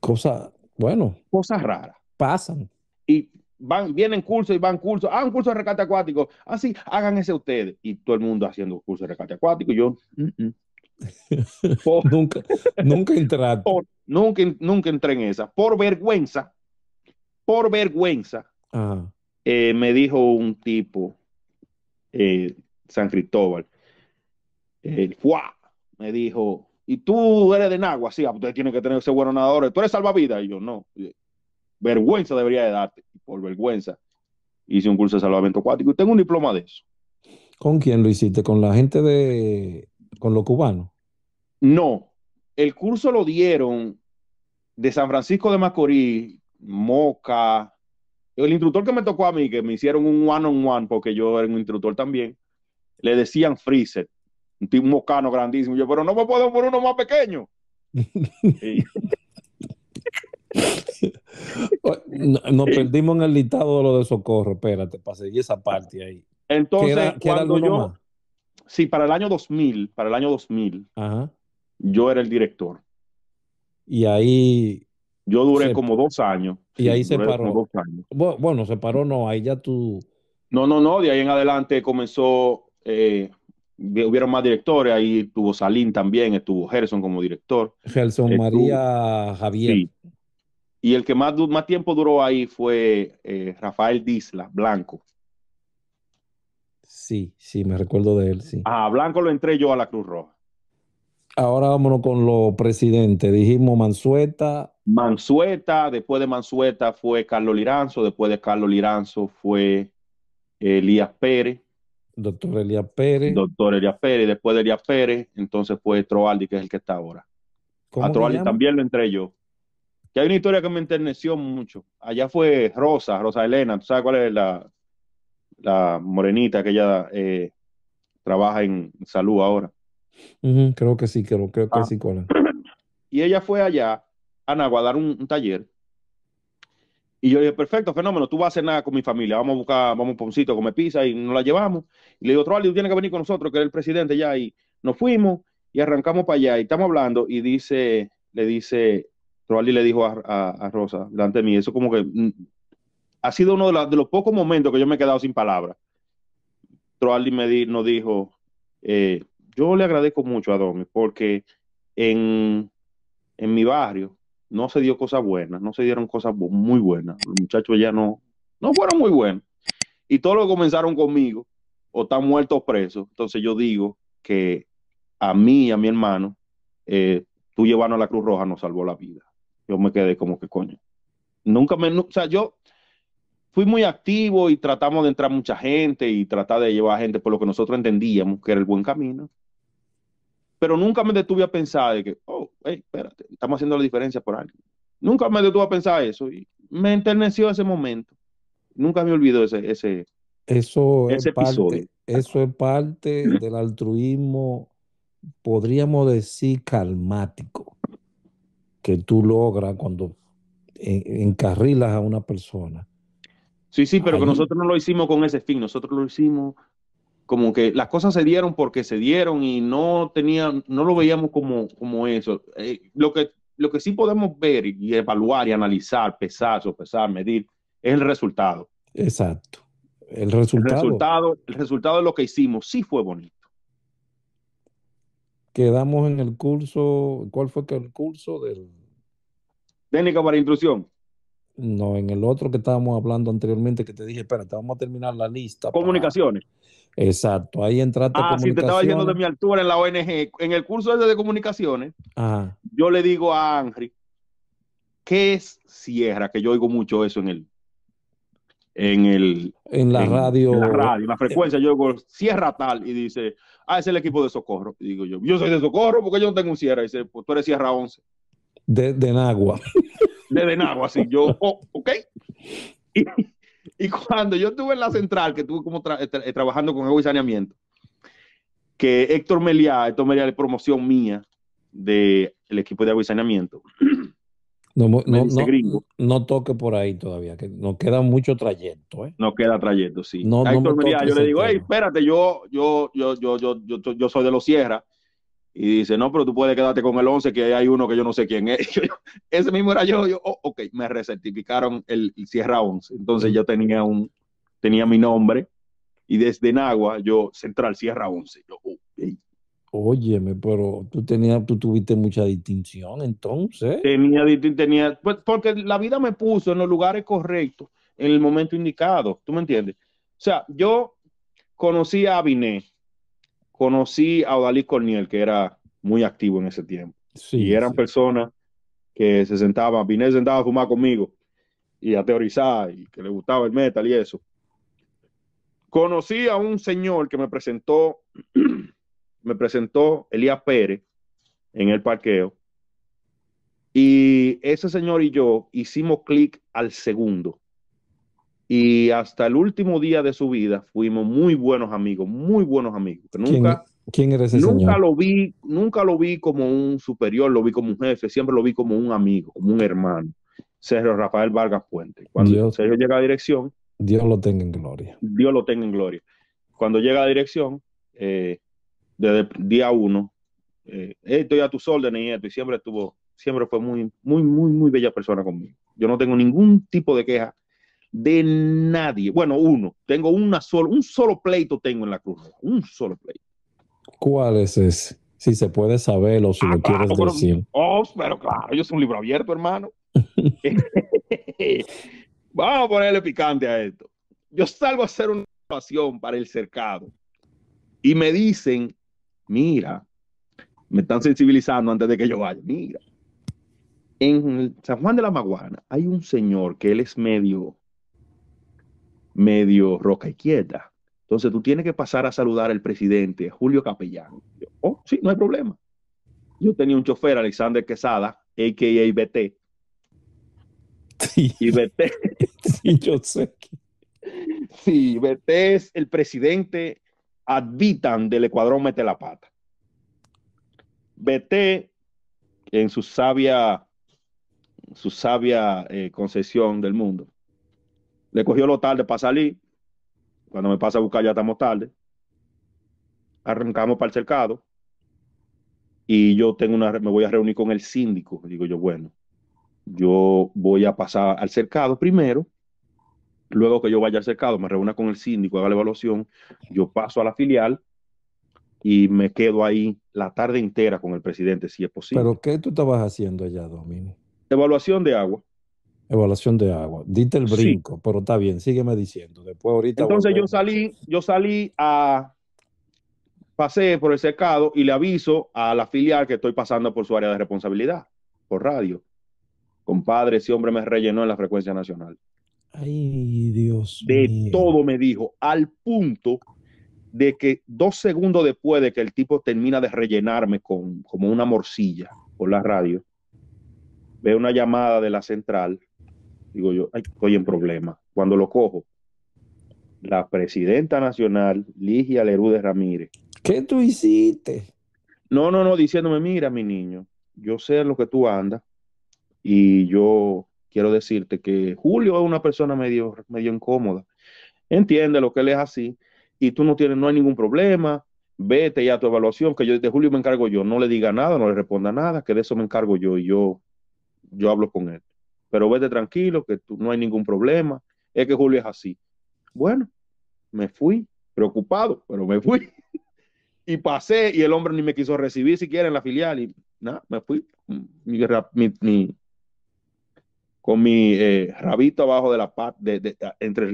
Cosa, bueno. Cosas raras. Pasan. Y van, vienen cursos y van cursos. Ah, un curso de rescate acuático. Así, ah, hagan ese ustedes. Y todo el mundo haciendo curso de rescate acuático. yo, nunca, nunca Nunca, nunca entré en esa. Por vergüenza. Por vergüenza. Ah. Eh, me dijo un tipo, eh, San Cristóbal, el eh, Juá, me dijo, y tú eres de Nagua, sí, ah, pues, ustedes tiene que tener ese buen nadador, tú eres salvavidas, y yo no, vergüenza debería de darte, por vergüenza. Hice un curso de salvamento acuático y tengo un diploma de eso. ¿Con quién lo hiciste? ¿Con la gente de, con los cubanos? No, el curso lo dieron de San Francisco de Macorís, Moca, el instructor que me tocó a mí, que me hicieron un one-on-one, porque yo era un instructor también, le decían freezer, un, tipo, grandísimo. Yo, pero no me puedo poner uno más pequeño. Nos perdimos en el listado de lo de socorro, espérate, pasé seguir esa parte ahí. Entonces, cuando yo, sí, para el año 2000, para el año 2000, yo era el director. Y ahí yo duré como dos años. Y ahí se paró. Bueno, se paró, no, ahí ya tú. No, no, no, de ahí en adelante comenzó, eh, hubieron más directores, ahí tuvo Salín también, estuvo Gerson como director. Gerson María Javier. Y el que más, más tiempo duró ahí fue eh, Rafael Disla, Blanco. Sí, sí, me recuerdo de él, sí. A Blanco lo entré yo a la Cruz Roja. Ahora vámonos con los presidentes. Dijimos Mansueta. Mansueta, después de Mansueta fue Carlos Liranzo, después de Carlos Liranzo fue eh, Elías Pérez. Doctor Elías Pérez. Doctor Elías Pérez, después de Elías Pérez, entonces fue Troaldi, que es el que está ahora. A Troaldi también lo entré yo. Que hay una historia que me enterneció mucho. Allá fue Rosa, Rosa Elena, ¿tú sabes cuál es la, morenita que ella eh, trabaja en salud ahora? creo que sí, creo, que ah. sí, Y ella fue allá a Nagua a dar un, taller. Y yo le dije, perfecto, fenómeno, tú vas a hacer nada con mi familia, vamos a buscar, vamos a un poncito, con pizza y nos la llevamos. Y le digo, Troaldi, tú tienes que venir con nosotros, que es el presidente ya, ahí nos fuimos y arrancamos para allá y estamos hablando y dice, le dice, Troali le dijo a, Rosa, delante de mí, eso como que mm, ha sido uno de, los pocos momentos que yo me he quedado sin palabras. Troali me dijo, eh, yo le agradezco mucho a Domi porque en, mi barrio no se dio cosas buenas, no se dieron cosas muy buenas. Los muchachos ya no, no fueron muy buenos. Y todos lo que comenzaron conmigo o están muertos presos. Entonces yo digo que a mí y a mi hermano, eh, tú llevarnos a la Cruz Roja nos salvó la vida. Yo me quedé como que coño. Nunca me, o sea, yo fui muy activo y tratamos de entrar mucha gente y tratar de llevar a gente por lo que nosotros entendíamos que era el buen camino pero nunca me detuve a pensar de que, oh, hey, espérate, estamos haciendo la diferencia por alguien. Nunca me detuve a pensar eso y me enterneció ese momento. Nunca me olvidó ese, ese, eso es Parte, eso es parte del altruismo, podríamos decir, calmático, que tú logras cuando encarrilas a una persona. Sí, sí, pero que nosotros no lo hicimos con ese fin, nosotros lo hicimos como que las cosas se dieron porque se dieron y no tenía, no lo veíamos como, como eso. Eh, lo, que, lo que sí podemos ver y evaluar y analizar, pesar, sopesar, medir, es el resultado. Exacto. El resultado. El resultado, de lo que hicimos sí fue bonito. Quedamos en el curso, ¿cuál fue el curso del... Técnica para instrucción. No, en el otro que estábamos hablando anteriormente, que te dije, espérate, vamos a terminar la lista. Comunicaciones. Exacto, ahí entraste. Ah, si te estaba diciendo de mi altura en la ONG. En el curso de comunicaciones, yo le digo a Henry, ¿qué es Sierra? Que yo oigo mucho eso en el. En, el, en la radio. En la radio, la frecuencia, yo oigo Sierra tal, y dice, ah, es el equipo de socorro. digo yo, yo soy de socorro porque yo no tengo un Sierra. Y dice, pues tú eres Sierra 11. De, de Nagua. De, de Nagua, sí. Yo, oh, ok. Y, Y cuando yo estuve en la central, que estuve como eh, eh, trabajando con agua y saneamiento, que Héctor Meliá, Héctor Meliá es promoción mía del equipo de agua y saneamiento. No, toque por ahí todavía, que nos queda mucho trayecto. ¿eh? Nos queda trayecto, sí. Héctor Meliá, yo le digo, hey, espérate, yo, yo, yo, yo, yo, yo soy de los Sierra y dice, no, pero tú puedes quedarte con el 11, que hay uno que yo no sé quién es. ese mismo era yo, yo, oh, ok, me recertificaron el, Sierra 11, entonces yo tenía, un, tenía mi nombre, y desde Nagua, yo, Central Sierra 11, yo, okay. Óyeme, pero tú, tenías, tú tuviste mucha distinción entonces. Tenía, tenía, pues, porque la vida me puso en los lugares correctos, en el momento indicado, ¿tú me entiendes? O sea, yo conocí a Abiné, conocí a Odalí Corniel, que era muy activo en ese tiempo. y eran personas que se sentaban, vinieron sentaba a fumar conmigo y a teorizar y que le gustaba el metal y eso. Conocí a un señor que me presentó, me presentó Elías Pérez en el parqueo. Y ese señor y yo hicimos clic al segundo. Y hasta el último día de su vida fuimos muy buenos amigos, muy buenos amigos. nunca, e-, ¿Quién, eres? era ese nunca Lo vi, nunca lo vi como un superior, lo vi como un jefe, siempre lo vi como un amigo, como un hermano. Sergio Rafael Vargas Puente. Cuando Sergio llega a dirección. Dios lo tenga en gloria. Dios lo tenga en gloria. Cuando llega a dirección, eh, desde día uno, eh, estoy a tus órdenes y y siempre estuvo, siempre fue muy, muy, muy, muy bella persona conmigo. Yo no tengo ningún tipo de queja de nadie. Bueno, uno. Tengo una sola, un solo pleito tengo en la Cruz Un solo pleito. ¿Cuál es ese? Si se puede saber o si ah, lo quieres decir. Oh, pero claro, yo soy un libro abierto, hermano. Vamos a ponerle picante a esto. Yo salgo a hacer una pasión para el cercado y me dicen, mira, me están sensibilizando antes de que yo vaya, mira, en San Juan de la Maguana hay un señor que él es medio medio roca y izquierda. Entonces tú tienes que pasar a saludar al presidente, Julio Capellán. oh, sí, no hay problema. Yo tenía un chofer, Alexander Quesada, a.k.a. BT. Sí. Y BT. sí, BT es el presidente advitan del ecuadrón... mete la pata. BT, en su sabia, su sabia eh, concesión del mundo, le cogió lo tarde para salir. Cuando me pasa a buscar ya estamos tarde. Arrancamos para el cercado. Y yo tengo una, me voy a reunir con el síndico. Digo yo, bueno, yo voy a pasar al cercado primero. Luego que yo vaya al cercado, me reúna con el síndico, haga la evaluación. Yo paso a la filial y me quedo ahí la tarde entera con el presidente, si es posible. ¿Pero qué tú estabas haciendo allá, Domini. Evaluación de agua. Evaluación de agua. Dite el brinco, pero está bien, sígueme diciendo. Después ahorita. Entonces yo salí, yo salí a pasé por el secado y le aviso a la filial que estoy pasando por su área de responsabilidad, por radio. Compadre, ese hombre me rellenó en la frecuencia nacional. Ay, Dios. De todo me dijo, al punto de que dos segundos después de que el tipo termina de rellenarme con como una morcilla por la radio, veo una llamada de la central digo yo, ay, estoy en problema. Cuando lo cojo, la presidenta nacional, Ligia Lerude Ramírez. ¿Qué tú hiciste? No, no, no, diciéndome, mira, mi niño, yo sé lo que tú andas y yo quiero decirte que Julio es una persona medio, medio incómoda. Entiende lo que él es así y tú no tienes, no hay ningún problema. Vete ya a tu evaluación, que yo de Julio me encargo yo. No le diga nada, no le responda nada, que de eso me encargo yo y yo, yo hablo con él pero vete tranquilo, que tú, no hay ningún problema, es que Julio es así. Bueno, me fui, preocupado, pero me fui. y pasé y el hombre ni me quiso recibir siquiera en la filial y nada, me fui con mi eh, rabito abajo de la pata, entre,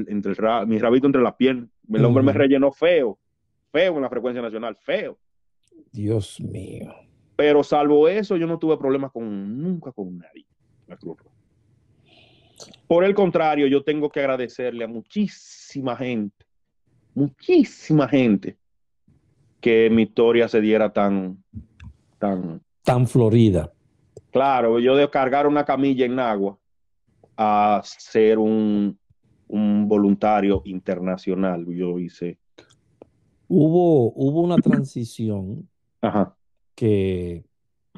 mi rabito entre las piernas. El hombre me rellenó feo, feo en la frecuencia nacional, feo. Dios mío. Pero salvo eso, yo no tuve problemas con nunca con nadie. La Cruz por el contrario, yo tengo que agradecerle a muchísima gente, muchísima gente, que mi historia se diera tan, tan... Tan florida. Claro, yo de cargar una camilla en agua a ser un, voluntario internacional, yo hice. Hubo, hubo una transición Ajá. que...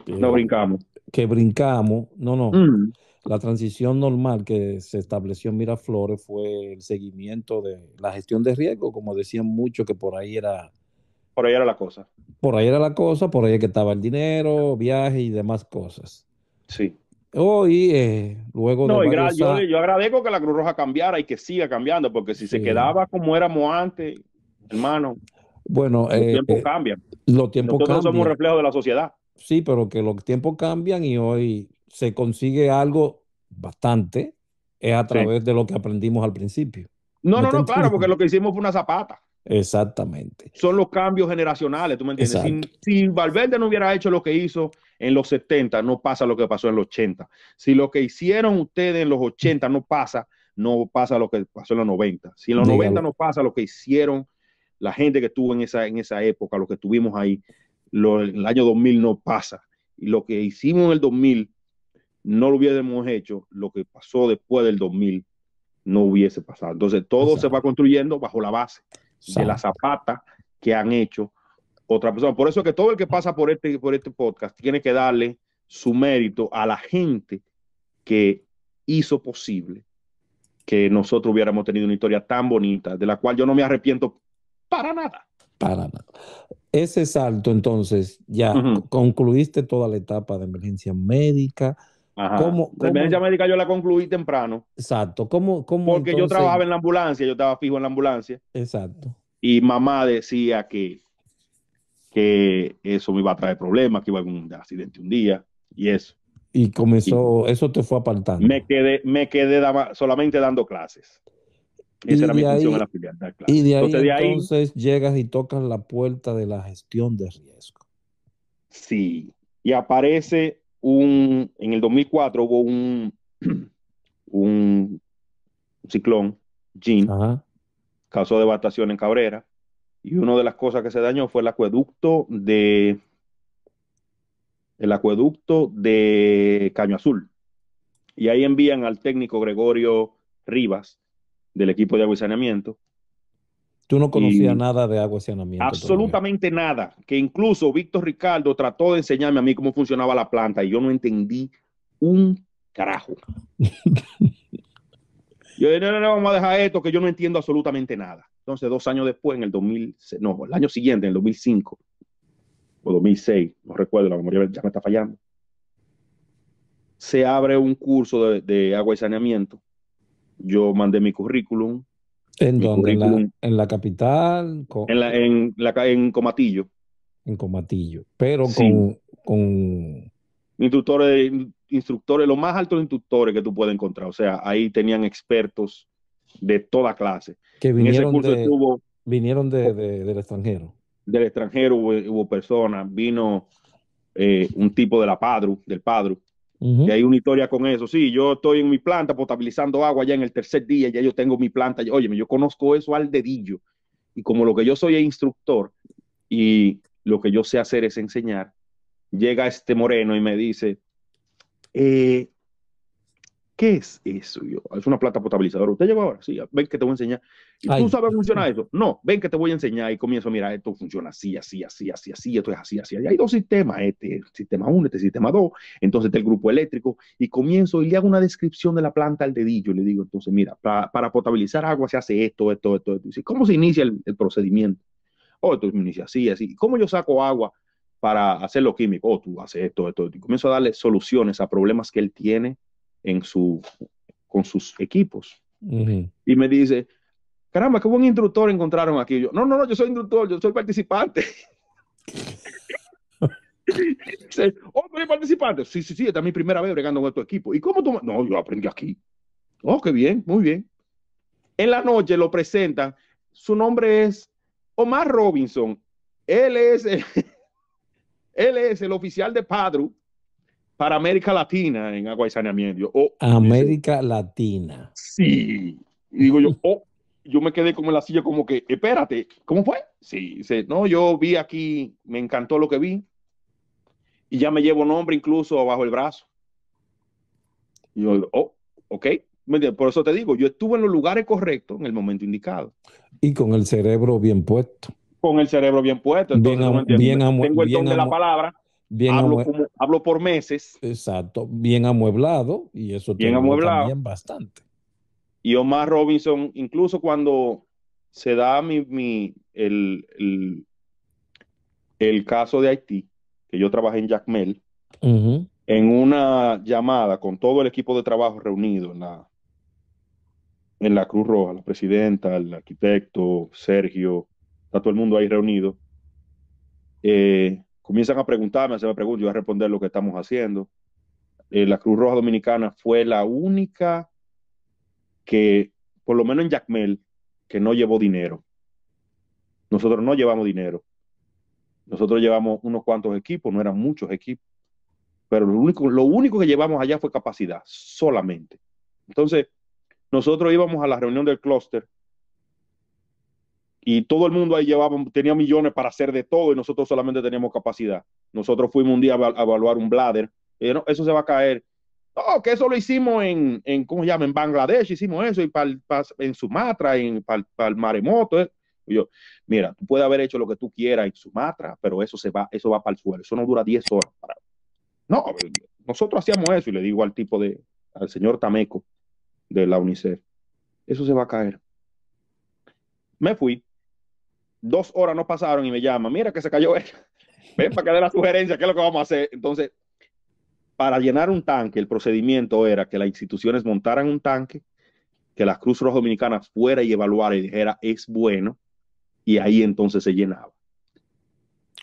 no brincamos. Que brincamos, no, no. Mm. La transición normal que se estableció en Miraflores fue el seguimiento de la gestión de riesgo, como decían muchos que por ahí era... Por ahí era la cosa. Por ahí era la cosa, por ahí que estaba el dinero, viaje y demás cosas. Sí. Hoy, eh, luego no, de yo, agradezco que la Cruz Roja cambiara y que siga cambiando, porque si se quedaba como éramos antes, hermano, bueno, los eh, tiempos eh, cambian. Los tiempos Nosotros somos un reflejo de la sociedad. Sí, pero que los tiempos cambian y hoy se consigue algo bastante es a través de lo que aprendimos al principio. No, no, no, claro, porque lo que hicimos fue una zapata. Exactamente. Son los cambios generacionales, tú me entiendes. Si, Valverde no hubiera hecho lo que hizo en los 70, no pasa lo que pasó en los 80. Si lo que hicieron ustedes en los 80 no pasa, no pasa lo que pasó en los 90. Si en los 90 no pasa lo que hicieron la gente que estuvo en esa, en esa época, lo que estuvimos ahí, en el año 2000 no pasa. Y lo que hicimos en el 2000 no lo hubiéramos hecho, lo que pasó después del 2000 no hubiese pasado. Entonces, todo se va construyendo bajo la base de la zapata que han hecho otra persona. Por eso que todo el que pasa por este, por este podcast tiene que darle su mérito a la gente que hizo posible que nosotros hubiéramos tenido una historia tan bonita, de la cual yo no me arrepiento para nada. Para nada. Ese salto, entonces, ya concluiste toda la etapa de emergencia médica, Ajá. la emergencia médica yo la concluí temprano. Exacto. Porque yo trabajaba en la ambulancia, yo estaba fijo en la ambulancia. Exacto. Y mamá decía que, que eso me iba a traer problemas, que iba a haber un accidente un día y eso. Y comenzó, eso te fue apartando. Me quedé, me quedé solamente dando clases. Esa era mi en la filial, Y de ahí, entonces llegas y tocas la puerta de la gestión de riesgo. Sí, y aparece en el 2004 hubo un, ciclón, Jean, causó devastación en Cabrera, y una de las cosas que se dañó fue el acueducto de el acueducto de Caño Azul. Y ahí envían al técnico Gregorio Rivas del equipo de agua y saneamiento Tú no conocías nada de agua saneamiento. Absolutamente nada. Que incluso Víctor Ricardo trató de enseñarme a mí cómo funcionaba la planta y yo no entendí un carajo. yo dije, no, no, no, vamos a dejar esto, que yo no entiendo absolutamente nada. Entonces, dos años después, en el 2000, no, el año siguiente, en el 2005 o 2006, no recuerdo, la memoria ya me está fallando, se abre un curso de, de agua y saneamiento. Yo mandé mi currículum, ¿En dónde? ¿En la, capital? En, en, en Comatillo. En Comatillo, pero con, con... Instructores, instructores, los más altos instructores que tú puedes encontrar. O sea, ahí tenían expertos de toda clase. Que vinieron oh. del extranjero. Del extranjero hubo, personas, vino eh, un tipo de la Padru, del Padru, y hay una historia con eso. Sí, yo estoy en mi planta potabilizando agua ya en el tercer día, ya yo tengo mi planta. Oye, yo conozco eso al dedillo. Y como lo que yo soy instructor y lo que yo sé hacer es enseñar, llega este moreno y me dice, eh, ¿Qué es eso? es una planta potabilizadora. Usted lleva ahora, sí, ven que te voy a enseñar. ¿Y tú sabes cómo eso? No, ven que te voy a enseñar y comienzo, mira, esto funciona así, así, así, así, así, esto es así, así. hay dos sistemas, este sistema 1, este sistema 2, entonces del el grupo eléctrico y comienzo y le hago una descripción de la planta al dedillo. Le digo, entonces, mira, para, potabilizar agua se hace esto, esto, esto, esto. ¿Cómo se inicia el, procedimiento? Oh, esto me inicia así, así. ¿Cómo yo saco agua? para hacer lo químico, oh, tú haces esto, esto, y comienzo a darle soluciones a problemas que él tiene en su, con sus equipos. Y me dice, caramba, qué buen instructor encontraron aquí. Yo, no, no, no, yo soy instructor, yo soy participante. o oh, soy participante. Sí, sí, sí, esta es mi primera vez bregando con tu equipo. ¿Y cómo tú? No, yo aprendí aquí. Oh, qué bien, muy bien. En la noche lo presenta, Su nombre es Omar Robinson. Él es, él es el oficial de Padru para América Latina en agua y saneamiento. Oh, América Latina. Sí. digo yo, oh, yo me quedé como en la silla, como que, espérate, ¿cómo fue? Sí, dice, no, yo vi aquí, me encantó lo que vi. Y ya me llevo nombre incluso bajo el brazo. Y yo, oh, ok. Por eso te digo, yo estuve en los lugares correctos en el momento indicado. Y con el cerebro bien puesto. Con el cerebro bien puesto. Entonces, bien, bien, tengo el don de la palabra hablo, hablo por meses. Exacto, bien amueblado y eso bien amueblado. también bastante. Y Omar Robinson, incluso cuando se da mi, mi el, el, caso de Haití, que yo trabajé en Jackmel en una llamada con todo el equipo de trabajo reunido en la, en la Cruz Roja, la presidenta, el arquitecto, Sergio, está todo el mundo ahí reunido. Eh, comienzan a preguntarme, a hacerme preguntas, yo voy a responder lo que estamos haciendo. Eh, la Cruz Roja Dominicana fue la única que, por lo menos en Jacmel, que no llevó dinero. Nosotros no llevamos dinero. Nosotros llevamos unos cuantos equipos, no eran muchos equipos. Pero lo único, lo único que llevamos allá fue capacidad, solamente. Entonces, nosotros íbamos a la reunión del clúster y todo el mundo ahí llevaba, tenía millones para hacer de todo y nosotros solamente teníamos capacidad. Nosotros fuimos un día a, evaluar un bladder, eso se va a caer. No, que eso lo hicimos en, en ¿cómo se llama? En Bangladesh, hicimos eso, y en Sumatra, en, para, el maremoto. Eh. yo, mira, tú puedes haber hecho lo que tú quieras en Sumatra, pero eso se va, eso va para el suelo, eso no dura 10 horas. No, nosotros hacíamos eso, y le digo al tipo de, al señor Tameco de la UNICEF, eso se va a caer. Me fui, dos horas no pasaron y me llama, mira que se cayó ella. Ven para que dé la sugerencia, ¿qué es lo que vamos a hacer? Entonces, para llenar un tanque, el procedimiento era que las instituciones montaran un tanque, que la Cruz Roja Dominicana fuera y evaluara y dijera, es bueno, y ahí entonces se llenaba.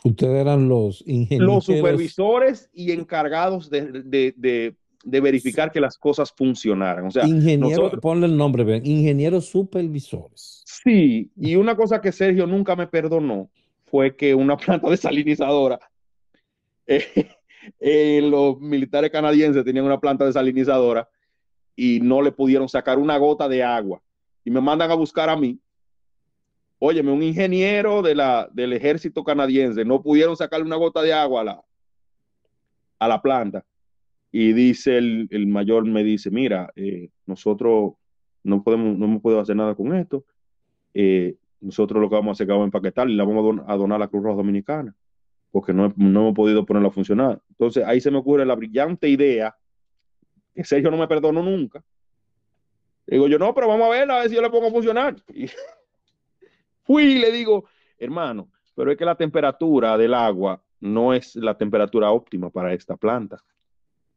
Ustedes eran los ingenieros. Los supervisores y encargados de, de de verificar que las cosas funcionaran. O sea, ingeniero, ponle el nombre, ingenieros supervisores. Sí, y una cosa que Sergio nunca me perdonó fue que una planta desalinizadora, eh, eh, los militares canadienses tenían una planta desalinizadora y no le pudieron sacar una gota de agua. Y me mandan a buscar a mí. Óyeme, un ingeniero de del ejército canadiense, no pudieron sacarle una gota de agua la, a la planta y dice el, mayor, me dice, mira, eh, nosotros no podemos, no hemos podido hacer nada con esto. Eh, nosotros lo que vamos a hacer es vamos a empaquetar y la vamos a, donar a la Cruz Roja Dominicana, porque no, hemos podido ponerla a funcionar. Entonces ahí se me ocurre la brillante idea, que Sergio no me perdono nunca. Digo yo, no, pero vamos a verla, a ver si yo le pongo a funcionar. fui y le digo, hermano, pero es que la temperatura del agua no es la temperatura óptima para esta planta.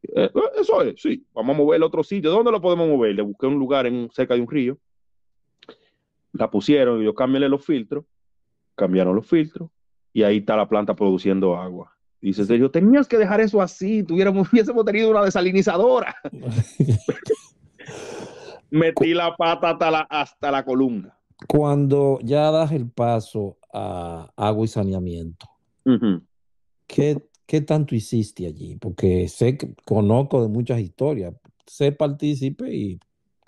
Eh, eh, eso es, sí, vamos a moverlo a otro sitio. ¿Dónde lo podemos mover? Le busqué un lugar en, cerca de un río, la pusieron y yo cambié los filtros, cambiaron los filtros y ahí está la planta produciendo agua. Dice yo tenías que dejar eso así, tuviéramos, hubiésemos tenido una desalinizadora. Metí la pata hasta la, hasta la columna. Cuando ya das el paso a agua y saneamiento, ¿qué, ¿qué tanto hiciste allí? Porque sé, conozco de muchas historias, sé partícipe y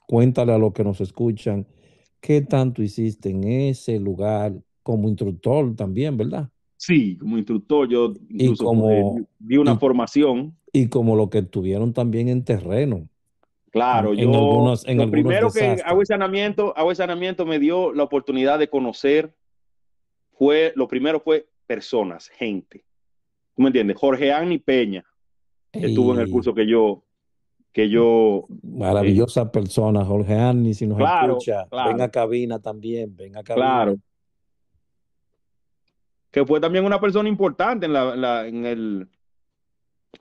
cuéntale a los que nos escuchan, ¿qué tanto hiciste en ese lugar como instructor también, verdad? Sí, como instructor yo incluso como, vi una formación. Y como lo que tuvieron también en terreno. Claro, yo en el lo primero que hago sanamiento, sanamiento me dio la oportunidad de conocer fue lo primero fue personas, gente me entiendes? Jorge Anni Peña estuvo en el curso que yo que yo. Maravillosa eh, persona, Jorge Anni, si nos escucha. Venga cabina también, Venga cabina. Claro. Que fue también una persona importante en, en, el,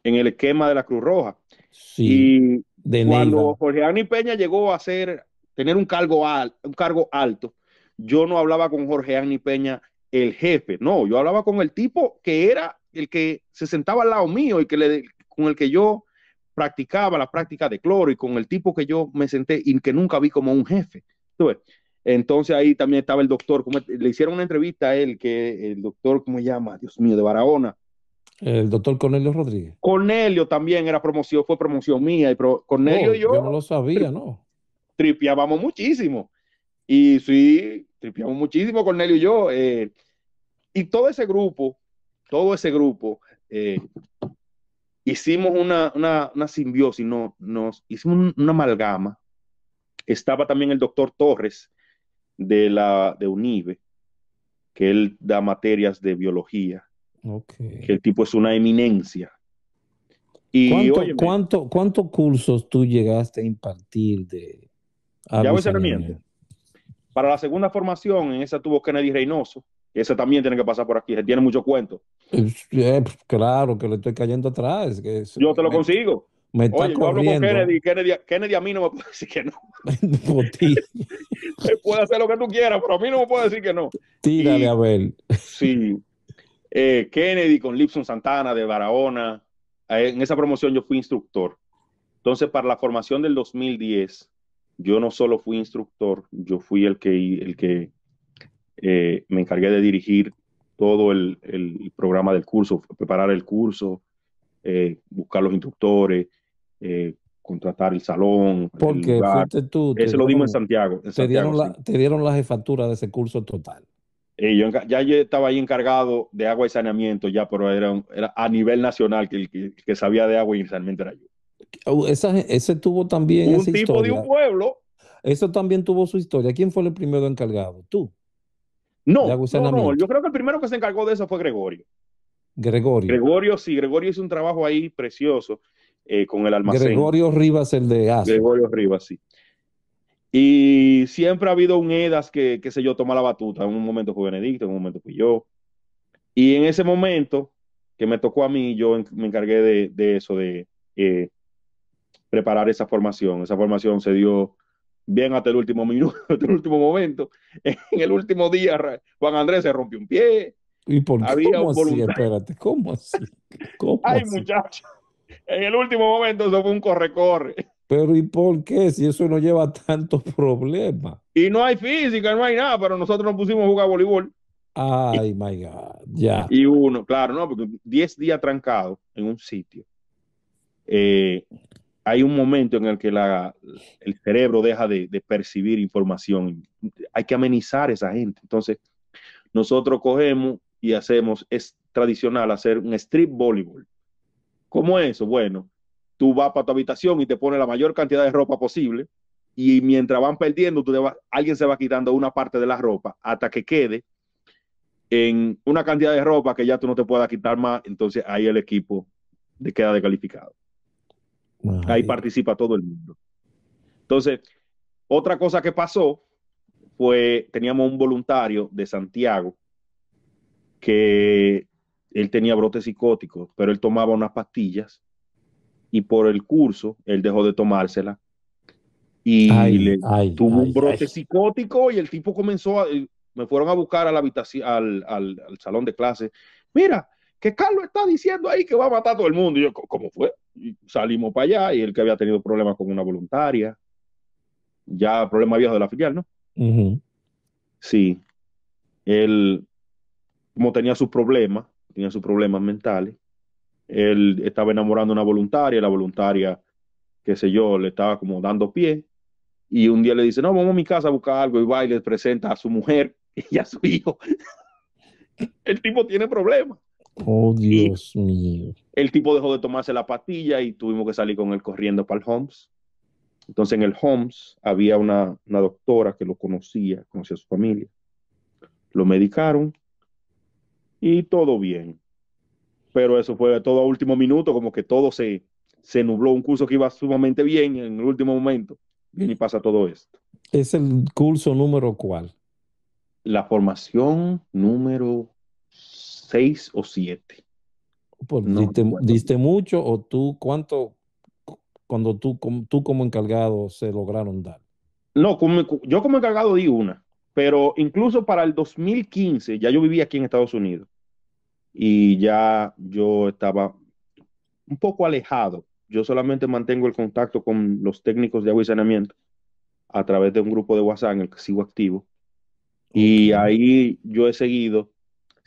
en el esquema de la Cruz Roja. Sí, cuando Jorge Anni Peña llegó a ser, tener un cargo, al, un cargo alto, yo no hablaba con Jorge Anni Peña, el jefe, no, yo hablaba con el tipo que era el que se sentaba al lado mío y que le, con el que yo practicaba la práctica de cloro y con el tipo que yo me senté y que nunca vi como un jefe. Entonces ahí también estaba el doctor, como le hicieron una entrevista a él, que el doctor, ¿cómo se llama? Dios mío, de Barahona. El doctor Cornelio Rodríguez. Cornelio también era promoción, fue promoción mía. Y Cornelio oh, y yo. Yo no lo sabía, ¿no? Tripiábamos muchísimo. Y sí, tripiábamos muchísimo, Cornelio y yo. Eh, y todo ese grupo todo ese grupo, eh, hicimos una, una, simbiosis, no, nos hicimos una amalgama. Estaba también el doctor Torres de, la, de UNIVE, que él da materias de biología. Que el tipo es una eminencia. Y, ¿Cuántos cursos tú llegaste a impartir de... Ya voy Para la segunda formación, en esa tuvo Kennedy Reynoso, ese también tiene que pasar por aquí, se tiene mucho cuento. Eh, pues, claro, que le estoy cayendo atrás. yo te lo consigo. Me está Oye, yo hablo Kennedy, Kennedy, a mí no me puede decir que no. por puede hacer lo que tú quieras, pero a mí no me puede decir que no. Tírale, a ver. Sí. Eh, Kennedy con Lipson Santana de Barahona. Eh, en esa promoción yo fui instructor. Entonces, para la formación del 2010, yo no solo fui instructor, yo fui el que, el que eh, me encargué de dirigir todo el, programa del curso, preparar el curso, eh, buscar los instructores, eh, contratar el salón. Porque fuiste tú. Ese lo dimos en Santiago. te, dieron la, jefatura de ese curso total. yo, ya yo estaba ahí encargado de agua y saneamiento, ya, pero era, a nivel nacional que que, sabía de agua y saneamiento era yo. Uh, ese tuvo también. Un tipo de un pueblo. Eso también tuvo su historia. ¿Quién fue el primero encargado? Tú. No, yo creo que el primero que se encargó de eso fue Gregorio. Gregorio. Gregorio, sí, Gregorio hizo un trabajo ahí precioso eh, con el almacén. Gregorio Rivas, el de A. Gregorio Rivas, sí. Y siempre ha habido un Edas que, qué sé yo, toma la batuta. En un momento fue Benedicto, en un momento fui yo. Y en ese momento que me tocó a mí, yo me encargué de, eso, de eh, preparar esa formación. Esa formación se dio bien hasta el último minuto, hasta el último momento. En el último día, Juan Andrés se rompió un pie. ¿Y por qué? ¿Cómo así? Espérate, ¿cómo así? Ay, muchacho, en el último momento eso fue un corre-corre. Pero ¿y por qué? Si eso no lleva tantos problemas. Y no hay física, no hay nada, pero nosotros nos pusimos a jugar voleibol. Ay, my God, ya. Y uno, claro, no, porque 10 días trancado en un sitio. Eh, hay un momento en el que el cerebro deja de, percibir información. Hay que amenizar a esa gente. Entonces, nosotros cogemos y hacemos, es tradicional hacer un strip voleibol. ¿Cómo es eso? Bueno, tú vas para tu habitación y te pones la mayor cantidad de ropa posible y mientras van perdiendo, alguien se va quitando una parte de la ropa hasta que quede en una cantidad de ropa que ya tú no te puedas quitar más, entonces ahí el equipo queda descalificado. Ahí participa todo el mundo. Entonces, otra cosa que pasó fue, teníamos un voluntario de Santiago que él tenía brotes psicóticos, pero él tomaba unas pastillas y por el curso él dejó de tomárselas y tuvo un brote psicótico y el tipo comenzó a, eh, me fueron a buscar a la habitación al, al salón de clase mira que Carlos está diciendo ahí que va a matar a todo el mundo. Y yo, ¿cómo fue? salimos para allá y él que había tenido problemas con una voluntaria, ya problema viejo de la filial, ¿no? Sí. Él, como tenía sus problemas, tenía sus problemas mentales, él estaba enamorando a una voluntaria, la voluntaria, qué sé yo, le estaba como dando pie. Y un día le dice, no, vamos a mi casa a buscar algo y va y le presenta a su mujer y a su hijo. el tipo tiene problemas. Oh, Dios mío. El tipo dejó de tomarse la patilla y tuvimos que salir con él corriendo para el Homs. Entonces en el Homs había una, doctora que lo conocía, conocía a su familia. Lo medicaron y todo bien. Pero eso fue todo a último minuto, como que todo se, se nubló. Un curso que iba sumamente bien en el último momento. Bien, y pasa todo esto. ¿Es el curso número cuál? La formación número seis o siete. Pues no, diste, diste, mucho o tú cuánto cuando tú, como, tú como encargado se lograron dar? No, yo como encargado di una, pero incluso para el 2015 ya yo vivía aquí en Estados Unidos y ya yo estaba un poco alejado. Yo solamente mantengo el contacto con los técnicos de agua y saneamiento a través de un grupo de WhatsApp en el que sigo activo. Y ahí yo he seguido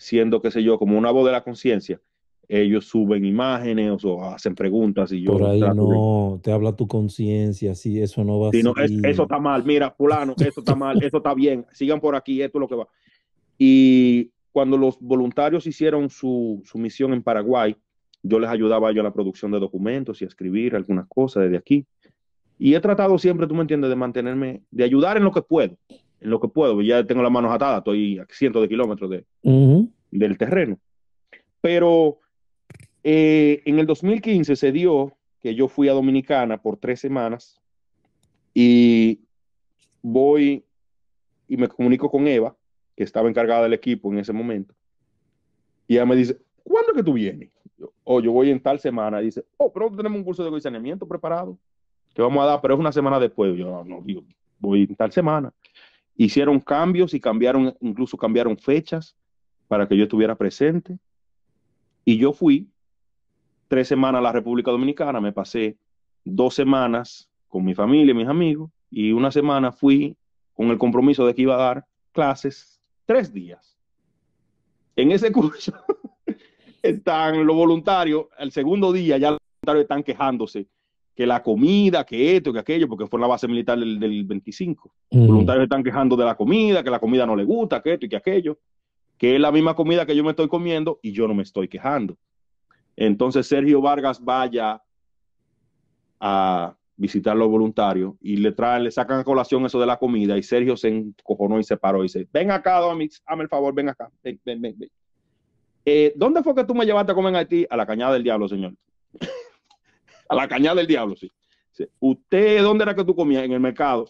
siendo, qué sé yo, como una voz de la conciencia, ellos suben imágenes o hacen preguntas y yo... Por ahí no, te habla tu conciencia, sí, eso no va sino a es, eso está mal, mira, fulano, eso está mal, eso está bien, sigan por aquí, esto es lo que va. Y cuando los voluntarios hicieron su, su misión en Paraguay, yo les ayudaba yo a la producción de documentos y a escribir algunas cosas desde aquí. Y he tratado siempre, tú me entiendes, de mantenerme, de ayudar en lo que puedo en lo que puedo. Ya tengo las manos atadas, estoy a cientos de kilómetros de, del terreno. Pero eh, en el 2015 se dio que yo fui a Dominicana por tres semanas y voy y me comunico con Eva, que estaba encargada del equipo en ese momento. Y ella me dice, ¿cuándo que tú vienes? O oh, yo voy en tal semana. dice, oh, pero tenemos un curso de saneamiento preparado que vamos a dar, pero es una semana después. Yo, no, yo voy en tal semana hicieron cambios y cambiaron, incluso cambiaron fechas para que yo estuviera presente. Y yo fui tres semanas a la República Dominicana, me pasé dos semanas con mi familia, mis amigos, y una semana fui con el compromiso de que iba a dar clases tres días. En ese curso están los voluntarios, el segundo día ya los voluntarios están quejándose que la comida, que esto, que aquello, porque fue la base militar del, del 25. Los Voluntarios están quejando de la comida, que la comida no le gusta, que esto y que aquello, que es la misma comida que yo me estoy comiendo y yo no me estoy quejando. Entonces Sergio Vargas vaya a visitar a los voluntarios y le traen, le sacan a colación eso de la comida y Sergio se encojonó y se paró y dice, ven acá, dame el favor, ven acá, eh, ¿Dónde fue que tú me llevaste a comer en Haití? A la cañada del diablo, señor a la cañada del diablo, sí. ¿usted dónde era que tú comías? En el mercado.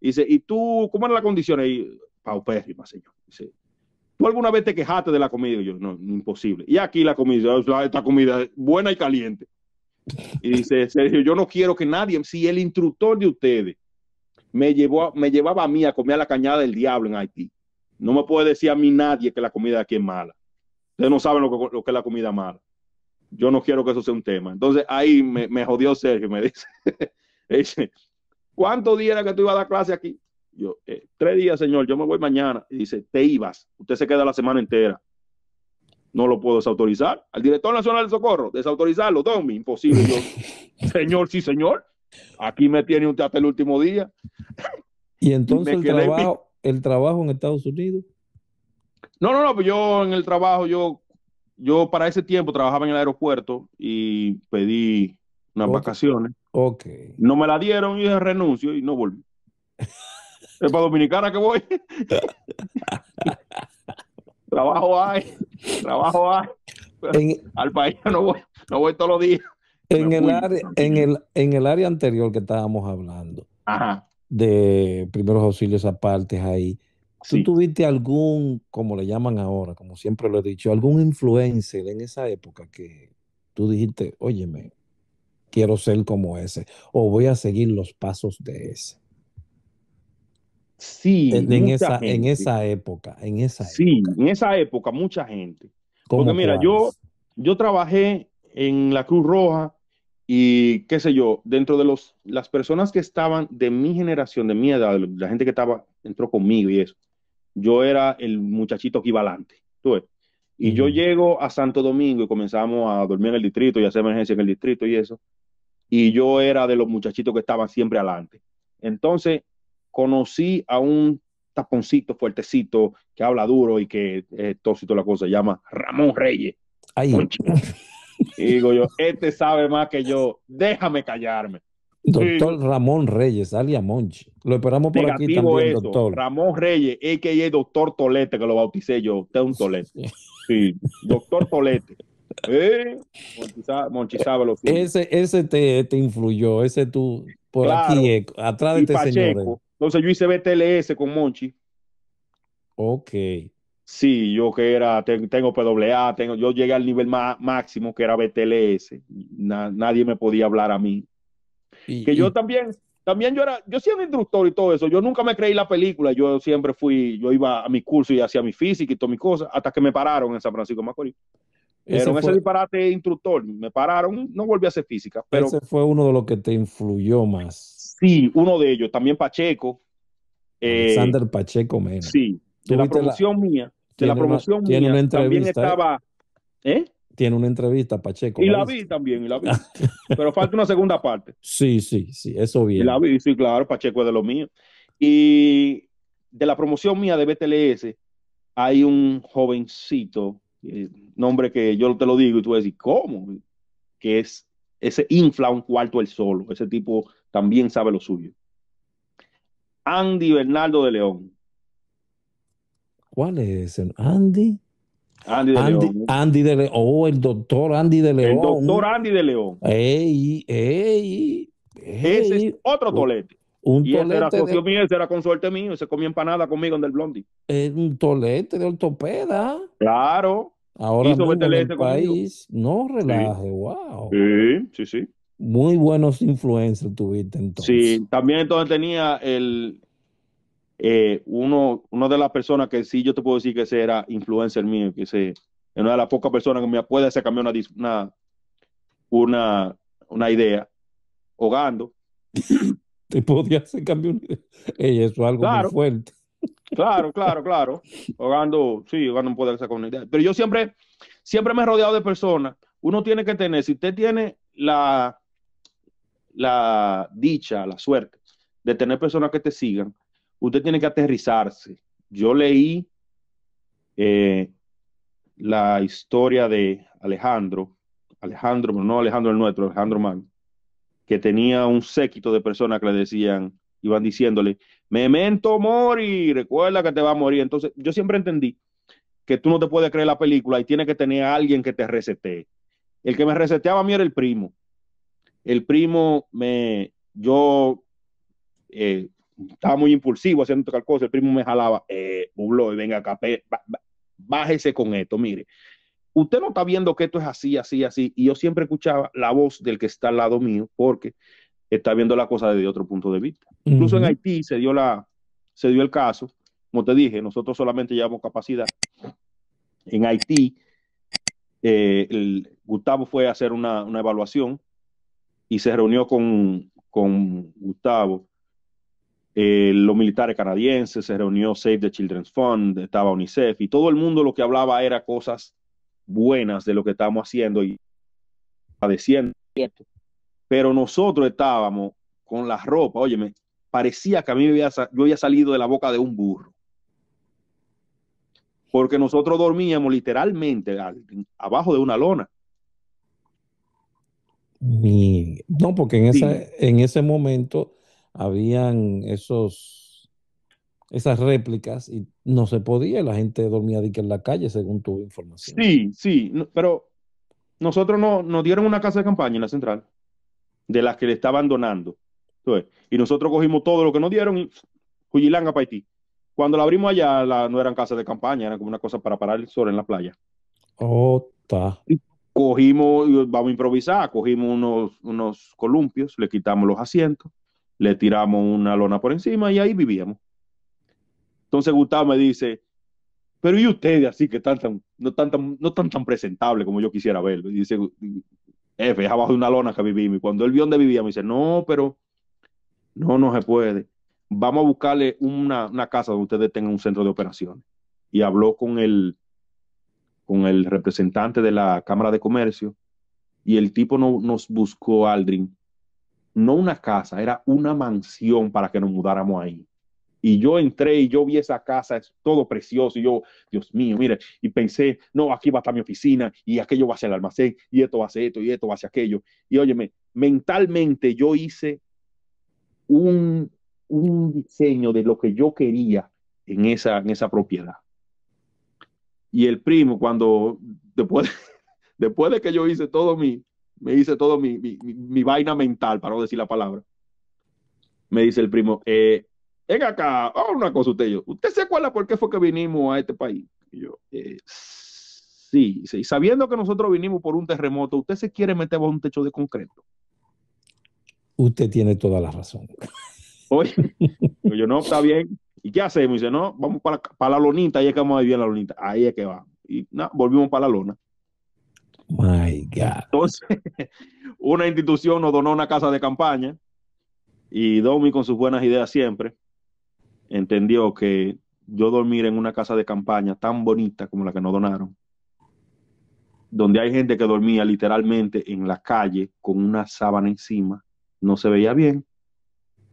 Dice, ¿y tú cómo eran las condiciones? Y, paupérrima, señor. Dice, ¿tú alguna vez te quejaste de la comida? yo, no, imposible. Y aquí la comida, esta comida buena y caliente. Y dice, Sergio, yo no quiero que nadie, si el instructor de ustedes me, llevó, me llevaba a mí a comer a la cañada del diablo en Haití, no me puede decir a mí nadie que la comida aquí es mala. Ustedes no saben lo que es la comida mala yo no quiero que eso sea un tema. Entonces ahí me, jodió Sergio, me dice, dice, ¿cuántos días era que tú ibas a dar clase aquí? Yo, eh, tres días, señor, yo me voy mañana. Y dice, te ibas, usted se queda la semana entera. No lo puedo desautorizar. Al director nacional de socorro, desautorizarlo, Tommy imposible. señor, sí, señor, aquí me tiene un hasta el último día. Y entonces el trabajo, el trabajo en Estados Unidos. No, no, no, pues yo en el trabajo, yo yo para ese tiempo trabajaba en el aeropuerto y pedí unas vacaciones. Ok. No me la dieron y dije renuncio y no volví. es para Dominicana que voy. trabajo hay, trabajo hay. Al país no voy, no voy todos los días. En el, área, en, el, en el área anterior que estábamos hablando, de primeros auxilios aparte ahí, ¿Tú tuviste algún, como le llaman ahora, como siempre lo he dicho, algún influencer en esa época que tú dijiste, óyeme, quiero ser como ese, o voy a seguir los pasos de ese? Sí, en, esa, en esa época, en esa época. Sí, en esa época, mucha gente. Porque mira, yo, yo trabajé en la Cruz Roja y qué sé yo, dentro de los, las personas que estaban de mi generación, de mi edad, la gente que estaba, entró conmigo y eso, yo era el muchachito equivalente. iba adelante. Y yo llego a Santo Domingo y comenzamos a dormir en el distrito y hacer emergencia en el distrito y eso. Y yo era de los muchachitos que estaban siempre adelante. Entonces conocí a un taponcito fuertecito que habla duro y que es eh, la cosa, se llama Ramón Reyes. Ahí. Y digo yo, este sabe más que yo, déjame callarme. Doctor Ramón Reyes, alias Monchi. Lo esperamos por aquí también, eso. doctor. Ramón Reyes, que a.k.a. doctor Tolete, que lo bauticé yo. tengo un Tolete. Sí, doctor Tolete. Eh, Monchi lo ese, ese te, influyó, ese tú, por aquí, eh, atrás de este señor. Eh. Entonces yo hice BTLS con Monchi. Ok. Sí, yo que era, tengo PWA, tengo, yo llegué al nivel máximo que era BTLS. nadie me podía hablar a mí que yo también, también yo era, yo siendo instructor y todo eso, yo nunca me creí la película, yo siempre fui, yo iba a mi curso y hacía mi física y todas mis cosas, hasta que me pararon en San Francisco de Macorís. Ese, fue, ese disparate instructor, me pararon, no volví a hacer física. Pero, ese fue uno de los que te influyó más. Sí, uno de ellos, también Pacheco. Sander eh, Pacheco Mena. Sí, de la promoción mía. De la promoción mía. También ¿eh? estaba. ¿eh? tiene una entrevista, Pacheco. Y la vi también, y la vi. Pero falta una segunda parte. Sí, sí, sí, eso bien. Y la vi, sí, claro, Pacheco es de lo mío. Y de la promoción mía de BTLS, hay un jovencito, eh, nombre que yo te lo digo y tú vas decir, ¿cómo? Que es ese infla un cuarto el solo. Ese tipo también sabe lo suyo. Andy Bernardo de León. ¿Cuál es ese? Andy. Andy de León. Andy de León. Oh, el doctor Andy de León. El doctor Andy de León. Ey, ey, Ese es otro tolete. Un tolete ese era con suerte mío, ese era suerte mío, se comía empanada conmigo en el Blondie. Es un tolete de ortopeda. Claro. Ahora en el país. No relaje, wow. Sí, sí, sí. Muy buenos influencers tuviste entonces. Sí, también entonces tenía el, eh, uno, una de las personas que sí yo te puedo decir que ese era influencer mío, que se, es una de las pocas personas que me puede hacer cambiar una, una, una, idea, hogando. Te podía hacer cambiar una idea. eso es algo claro, muy fuerte. Claro, claro, claro. Hogando, sí, hogando puede una idea. Pero yo siempre, siempre me he rodeado de personas. Uno tiene que tener, si usted tiene la, la dicha, la suerte de tener personas que te sigan, usted tiene que aterrizarse. Yo leí eh, la historia de Alejandro, Alejandro, no Alejandro el nuestro, Alejandro Magno, que tenía un séquito de personas que le decían, iban diciéndole, memento mori, recuerda que te va a morir. Entonces, yo siempre entendí que tú no te puedes creer la película y tiene que tener a alguien que te resetee. El que me reseteaba a mí era el primo. El primo me, yo eh, estaba muy impulsivo haciendo tal cosa, el primo me jalaba, eh, y venga acá, bájese con esto, mire, usted no está viendo que esto es así, así, así, y yo siempre escuchaba la voz del que está al lado mío, porque está viendo la cosa desde otro punto de vista. Incluso en Haití se dio, la, se dio el caso, como te dije, nosotros solamente llevamos capacidad. En Haití, eh, Gustavo fue a hacer una, evaluación y se reunió con, con Gustavo eh, los militares canadienses, se reunió Save the Children's Fund, estaba UNICEF y todo el mundo lo que hablaba era cosas buenas de lo que estábamos haciendo y padeciendo. Pero nosotros estábamos con la ropa, óyeme, parecía que a mí me yo había salido de la boca de un burro. Porque nosotros dormíamos literalmente abajo de una lona. No, porque en, en ese momento habían esos, esas réplicas y no se podía, la gente dormía de que en la calle, según tu información. Sí, sí, pero nosotros no, nos dieron una casa de campaña en la central, de las que le estaban donando. y nosotros cogimos todo lo que nos dieron y Juyilanga Cuando la abrimos allá, no eran casas de campaña, eran como una cosa para parar el sol en la playa. Oh, y Cogimos, vamos a improvisar, cogimos unos, unos columpios, le quitamos los asientos, le tiramos una lona por encima y ahí vivíamos. Entonces Gustavo me dice, pero ¿y ustedes así que están tan, no están tan, no presentables como yo quisiera verlo? dice, F, es abajo de una lona que vivimos. Y cuando él vio dónde vivíamos, dice, no, pero no, no se puede. Vamos a buscarle una, casa donde ustedes tengan un centro de operaciones. Y habló con el, con el representante de la Cámara de Comercio y el tipo nos buscó Aldrin no una casa, era una mansión para que nos mudáramos ahí. Y yo entré y yo vi esa casa, es todo precioso. Y yo, Dios mío, mire, y pensé, no, aquí va a estar mi oficina y aquello va a ser el almacén y esto va a ser esto y esto va a aquello. Y óyeme, mentalmente yo hice un, un diseño de lo que yo quería en esa, en esa propiedad. Y el primo, cuando después, después de que yo hice todo mi, me dice todo mi, vaina mental, para no decir la palabra. Me dice el primo, eh, venga acá, oh, una cosa usted, yo, ¿usted se acuerda por qué fue que vinimos a este país? Y yo, eh, sí, sí, sabiendo que nosotros vinimos por un terremoto, ¿usted se quiere meter bajo un techo de concreto? Usted tiene toda la razón. Oye, pues yo no, está bien. ¿Y qué hacemos? dice, no, vamos para, para la lonita, ahí es que vamos a vivir la lonita. Ahí es que vamos. Y volvimos para la lona. My Entonces, una institución nos donó una casa de campaña y Domi, con sus buenas ideas siempre, entendió que yo dormir en una casa de campaña tan bonita como la que nos donaron, donde hay gente que dormía literalmente en la calle con una sábana encima, no se veía bien.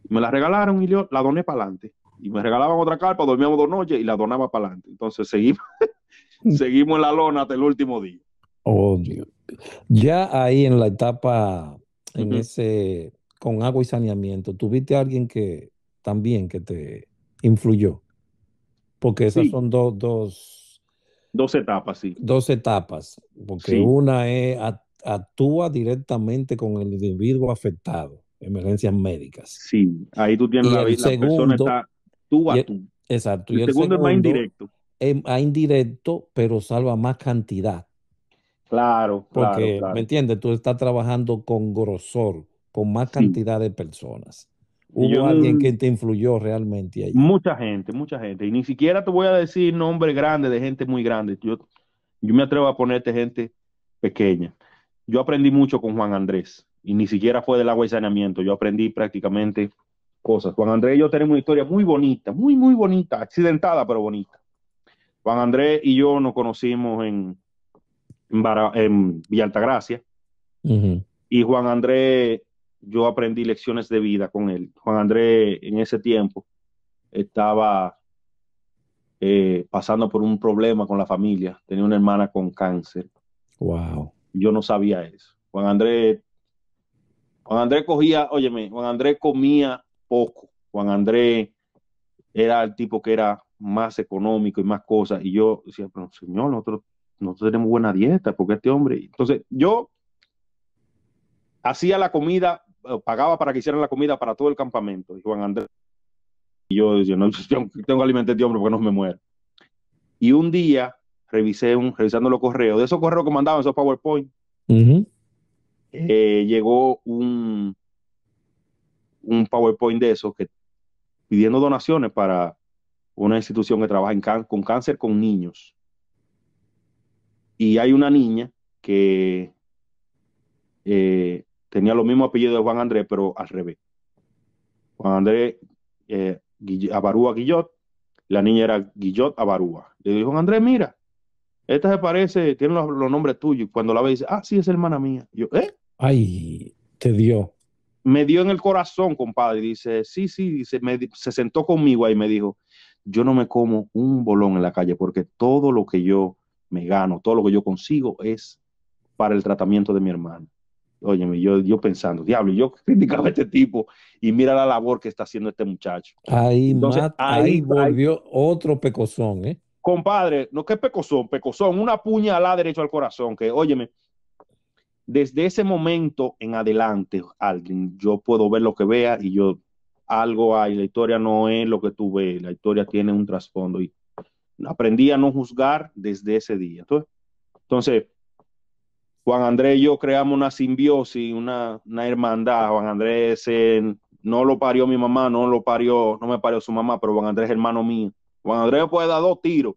Me la regalaron y yo la doné para adelante. Y me regalaban otra carpa, dormíamos dos noches y la donaba para adelante. Entonces seguimos, seguimos en la lona hasta el último día. Oh, Ya ahí en la etapa, en ese, con agua y saneamiento, ¿tuviste alguien que también que te influyó? Porque esas son dos, dos... etapas, sí. Dos etapas, porque una es actúa directamente con el individuo afectado, emergencias médicas. Sí, ahí tú tienes la, el la persona tú a Exacto. y el segundo, es más indirecto. Es más indirecto, pero salva más cantidad Claro, claro. Porque, ¿me entiendes? Tú estás trabajando con grosor, con más cantidad de personas. Hubo alguien que te influyó realmente ahí. Mucha gente, mucha gente. Y ni siquiera te voy a decir nombre grande de gente muy grande. Yo, yo me atrevo a ponerte gente pequeña. Yo aprendí mucho con Juan Andrés y ni siquiera fue del agua y saneamiento. Yo aprendí prácticamente cosas. Juan Andrés y yo tenemos una historia muy bonita, muy, muy bonita, accidentada, pero bonita. Juan Andrés y yo nos conocimos en, en, Y Juan Andrés, yo aprendí lecciones de vida con él. Juan Andrés en ese tiempo estaba eh, pasando por un problema con la familia. Tenía una hermana con cáncer. Wow. Yo no sabía eso. Juan Andrés, Juan Andrés cogía, óyeme, Juan Andrés comía poco. Juan Andrés era el tipo que era más económico y más cosas. Y yo decía, pero señor, nosotros nosotros tenemos buena dieta, porque este hombre. Entonces, yo hacía la comida, eh, pagaba para que hicieran la comida para todo el campamento. Y Juan Andrés. Y yo decía, no, yo tengo alimentos de este hombre porque no me muero. Y un día revisé un, revisando los correos, de esos correos que mandaban, esos PowerPoint, eh, llegó un, un PowerPoint de esos que pidiendo donaciones para una institución que trabaja con cáncer con niños. Y hay una niña que eh, tenía los mismos apellidos de Juan Andrés, pero al revés. Juan Andrés eh, Abarúa Guillot, la niña era Guillot Abarúa. Le dijo, Juan Andrés, mira, esta se parece, tiene los, nombres tuyos. Cuando la ve, dice, ah, sí, es hermana mía. Yo, ¿eh? Ay, te dio. Me dio en el corazón, compadre. Dice, sí, sí, dice, se sentó conmigo ahí y me dijo, yo no me como un bolón en la calle porque todo lo que yo me gano, todo lo que yo consigo es para el tratamiento de mi hermano. Óyeme, yo, yo pensando, diablo, yo criticaba a este tipo y mira la labor que está haciendo este muchacho. Ahí, volvió otro pecozón, ¿eh? Compadre, no qué pecozón, pecozón, una puña la derecho al corazón, que óyeme, desde ese momento en adelante, alguien, yo puedo ver lo que vea y yo algo hay, la historia no es lo que tú ves, la historia tiene un trasfondo y aprendí a no juzgar desde ese día. Entonces, Juan Andrés y yo creamos una simbiosis, una, una hermandad. Juan Andrés no lo parió mi mamá, no lo parió, no me parió su mamá, pero Juan Andrés es hermano mío. Juan Andrés puede dar dos tiros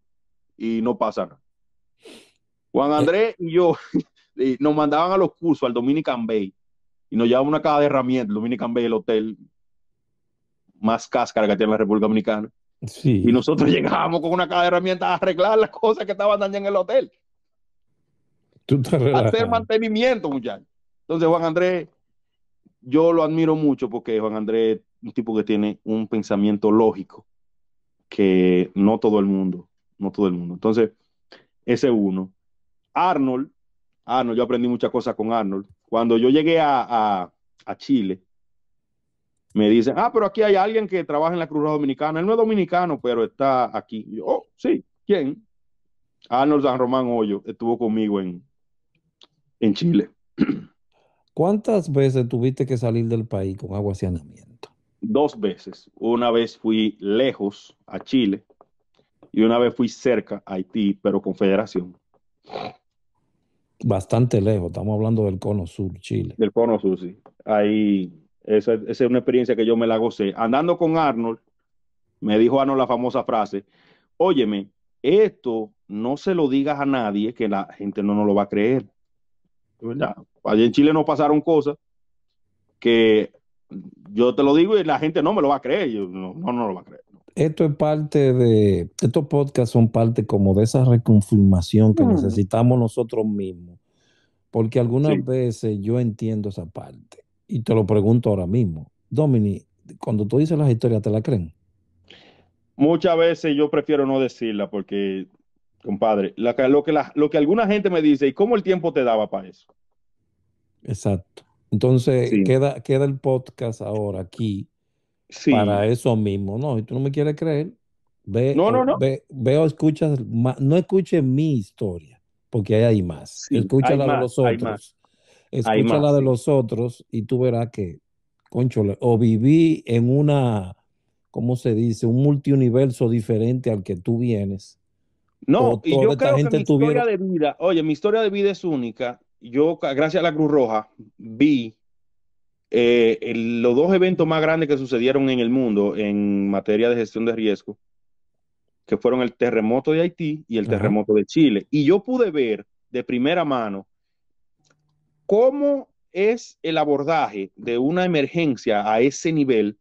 y no pasa nada. Juan Andrés y yo nos mandaban a los cursos al Dominican Bay y nos llevaban una caja de herramientas, Dominican Bay, el hotel más cáscara que tiene la República Dominicana. Sí. Y nosotros llegábamos con una caja de herramientas a arreglar las cosas que estaban dando en el hotel. hacer mantenimiento, muchachos. Entonces, Juan Andrés, yo lo admiro mucho porque Juan Andrés es un tipo que tiene un pensamiento lógico que no todo el mundo, no todo el mundo. Entonces, ese uno. Arnold, Arnold, yo aprendí muchas cosas con Arnold. Cuando yo llegué a Chile, me dicen, ah, pero aquí hay alguien que trabaja en la Cruz Dominicana, él no es dominicano, pero está aquí. Yo, oh, sí, ¿quién? Arnold San Román Hoyo estuvo conmigo en, en Chile. ¿Cuántas veces tuviste que salir del país con agua Dos veces. Una vez fui lejos a Chile y una vez fui cerca a Haití, pero con federación. Bastante lejos, estamos hablando del cono sur, Chile. Del cono sur, sí. Ahí esa, es una experiencia que yo me la gocé. Andando con Arnold, me dijo Arnold la famosa frase, óyeme, esto no se lo digas a nadie que la gente no nos lo va a creer. Allí en Chile nos pasaron cosas que yo te lo digo y la gente no me lo va a creer, no, no, lo va a creer. Esto es parte de, estos podcasts son parte como de esa reconfirmación que mm. necesitamos nosotros mismos, porque algunas veces yo entiendo esa parte y te lo pregunto ahora mismo. Domini, cuando tú dices las historias, ¿te la creen? Muchas veces yo prefiero no decirla porque, compadre, lo, que alguna gente me dice, ¿y cómo el tiempo te daba para eso? Exacto. Entonces, queda, queda el podcast ahora aquí para eso mismo. No, si tú no me quieres creer, ve, no, no, no. ve, escuchas, no escuches mi historia, porque ahí hay más. Escúchala Escucha de los otros escucha la de los otros y tú verás que, concho o viví en una, ¿cómo se dice? Un multiuniverso diferente al que tú vienes. No, y yo creo que mi historia de vida, oye, mi historia de vida es única. Yo, gracias a la Cruz Roja, vi eh, los dos eventos más grandes que sucedieron en el mundo en materia de gestión de riesgo, que fueron el terremoto de Haití y el terremoto de Chile. Y yo pude ver de primera mano ¿Cómo es el abordaje de una emergencia a ese nivel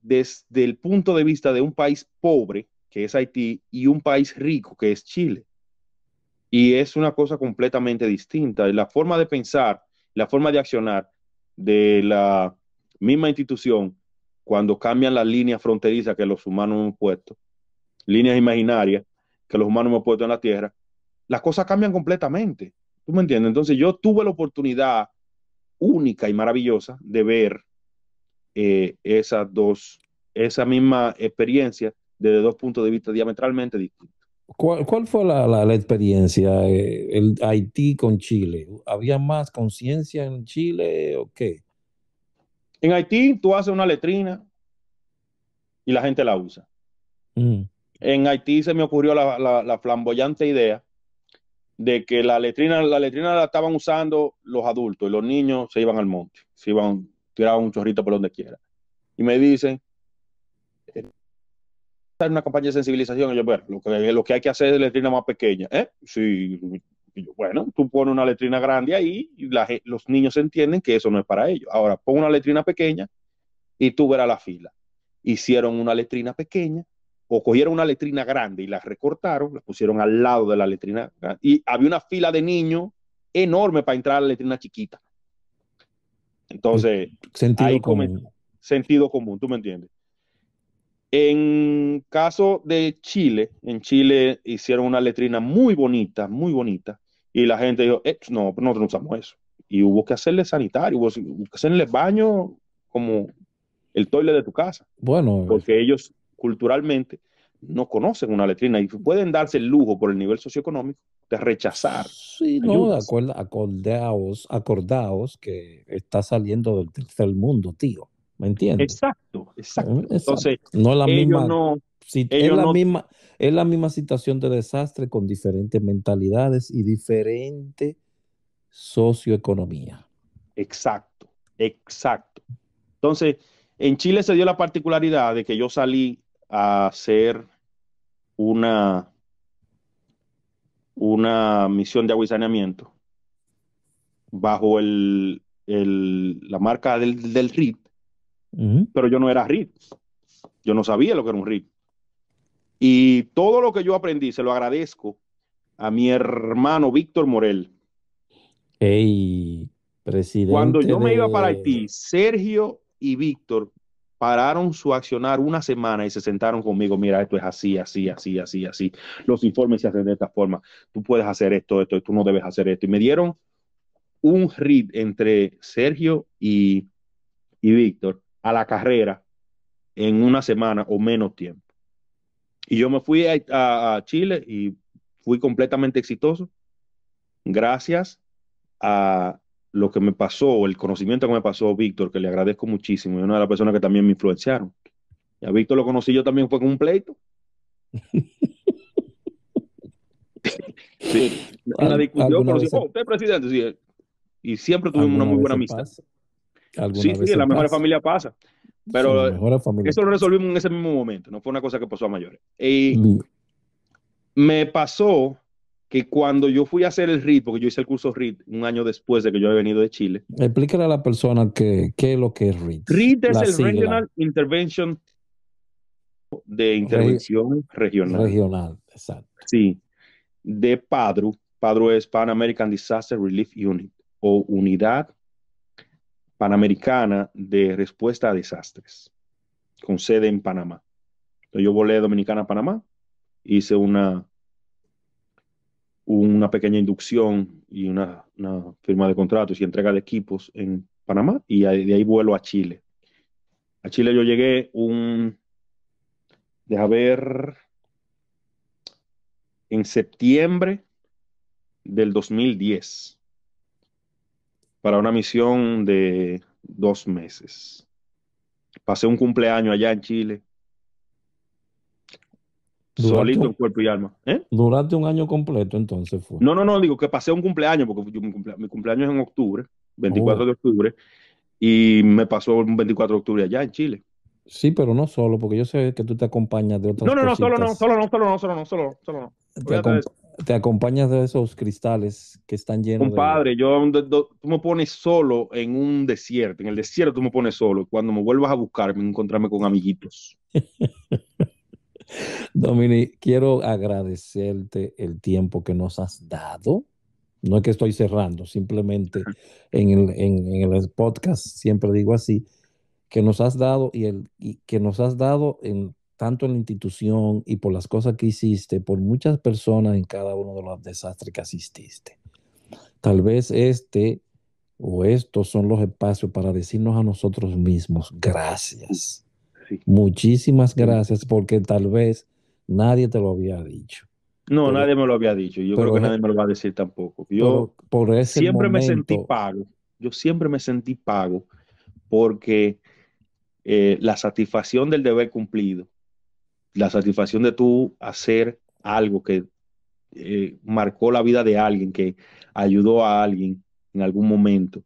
desde el punto de vista de un país pobre, que es Haití, y un país rico, que es Chile? Y es una cosa completamente distinta. La forma de pensar, la forma de accionar de la misma institución cuando cambian las líneas fronterizas que los humanos han puesto, líneas imaginarias que los humanos hemos puesto en la Tierra, las cosas cambian completamente. ¿Tú me entiendes? Entonces yo tuve la oportunidad única y maravillosa de ver eh, esas dos, esa misma experiencia desde dos puntos de vista diametralmente distintos. ¿Cuál, fue la, experiencia, en eh, Haití con Chile? ¿Había más conciencia en Chile o qué? En Haití tú haces una letrina y la gente la usa. Mm. En Haití se me ocurrió la flamboyante idea de que la letrina, la letrina la estaban usando los adultos y los niños se iban al monte, se iban, tiraban un chorrito por donde quiera. Y me dicen, hay una campaña de sensibilización, y yo, bueno, lo que, lo que hay que hacer es letrina más pequeña, ¿eh? Sí, bueno, tú pones una letrina grande ahí y los niños entienden que eso no es para ellos. Ahora, pon una letrina pequeña y tú verás la fila. Hicieron una letrina pequeña o cogieron una letrina grande y la recortaron, la pusieron al lado de la letrina y había una fila de niños enorme para entrar a la letrina chiquita. Entonces, sentido común. sentido común, ¿tú me entiendes? En caso de Chile, en Chile hicieron una letrina muy bonita, muy bonita, y la gente dijo, eh, no, nosotros no usamos eso. Y hubo que hacerle sanitario, hubo que hacerle baño como el toile de tu casa. Bueno. Porque ellos culturalmente no conocen una letrina y pueden darse el lujo por el nivel socioeconómico de rechazar. Sí, no, acordaos, acordaos que está saliendo del tercer mundo, tío. ¿Me entiendes? Exacto, exacto. Mm, Entonces, no la misma. No, la misma, es la misma situación de desastre con diferentes mentalidades y diferente socioeconomía. Exacto, exacto. Entonces, en Chile se dio la particularidad de que yo salí a hacer una, una misión de agua y saneamiento bajo el, la marca del, del RIT, pero yo no era RIT. Yo no sabía lo que era un RIT. Y todo lo que yo aprendí, se lo agradezco a mi hermano Víctor Morel. Ey, presidente. Cuando yo me iba para Haití, Sergio y Víctor pararon su accionar una semana y se sentaron conmigo, mira, esto es así, así, así, así, así. Los informes se hacen de esta forma. Tú puedes hacer esto, esto, tú no debes hacer esto. Y me dieron un read entre Sergio y, y Víctor a la carrera en una semana o menos tiempo. Y yo me fui a Chile y fui completamente exitoso gracias a, lo que me pasó, el conocimiento que me pasó Víctor, que le agradezco muchísimo, y una de las personas que también me influenciaron. Y a Víctor lo conocí yo también fue con un pleito. sí, usted presidente, y siempre tuvimos una muy buena amistad. Sí, sí, la mejor familia pasa. Pero eso lo resolvimos en ese mismo momento, no fue una cosa que pasó a mayores. Y me pasó que cuando yo fui a hacer el RIT, porque yo hice el curso RIT un año después de que yo había venido de Chile. Explícale a la persona qué es lo que es RIT. RIT es el Regional Intervention de Intervención Regional. Regional, exacto. Sí, de PADRU. PADRU es Pan American Disaster Relief Unit o Unidad Panamericana de Respuesta a Desastres, con sede en Panamá. yo volé de Dominicana a Panamá, hice una una pequeña inducción y una, firma de contratos y entrega de equipos en Panamá y de ahí vuelo a Chile. A Chile yo llegué un, de en septiembre del 2010 para una misión de dos meses. Pasé un cumpleaños allá en Chile durante solito cuerpo y alma. ¿eh? Durante un año completo, entonces fue. No, no, no, digo que pasé un cumpleaños, porque mi, cumpleaños es en octubre, 24 de octubre, y me pasó un 24 de octubre allá en Chile. Sí, pero no solo, porque yo sé que tú te acompañas de otras No, no, no, solo no, solo no, solo no, solo no, solo, solo no. Te, acompañas de esos cristales que están llenos Compadre, yo, tú me pones solo en un desierto, en el desierto tú me pones solo, cuando me vuelvas a buscar, me encontrarme con amiguitos. Dominique, quiero agradecerte el tiempo que nos has dado. No es que estoy cerrando, simplemente en el, el podcast siempre digo así, que nos has dado y, el, que nos has dado en, tanto en la institución y por las cosas que hiciste, por muchas personas en cada uno de los desastres que asististe. Tal vez este o estos son los espacios para decirnos a nosotros mismos, gracias Muchísimas gracias porque tal vez nadie te lo había dicho. No, nadie me lo había dicho. Yo creo que nadie me lo va a decir tampoco. Yo por, siempre me sentí pago. Yo siempre me sentí pago porque eh, la satisfacción del deber cumplido, la satisfacción de tú hacer algo que eh, marcó la vida de alguien, que ayudó a alguien en algún momento.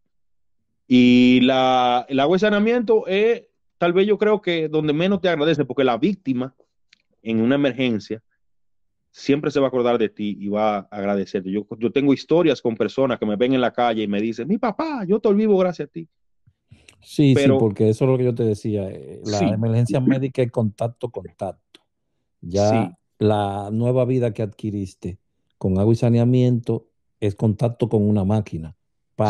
Y el agua de sanamiento es tal vez yo creo que donde menos te agradece, porque la víctima en una emergencia siempre se va a acordar de ti y va a agradecerte. Yo, yo tengo historias con personas que me ven en la calle y me dicen, mi papá, yo te olvido gracias a ti. Sí, sí, porque eso es lo que yo te decía. Eh, la emergencia médica es contacto, contacto. Ya la nueva vida que adquiriste con agua y saneamiento es contacto con una máquina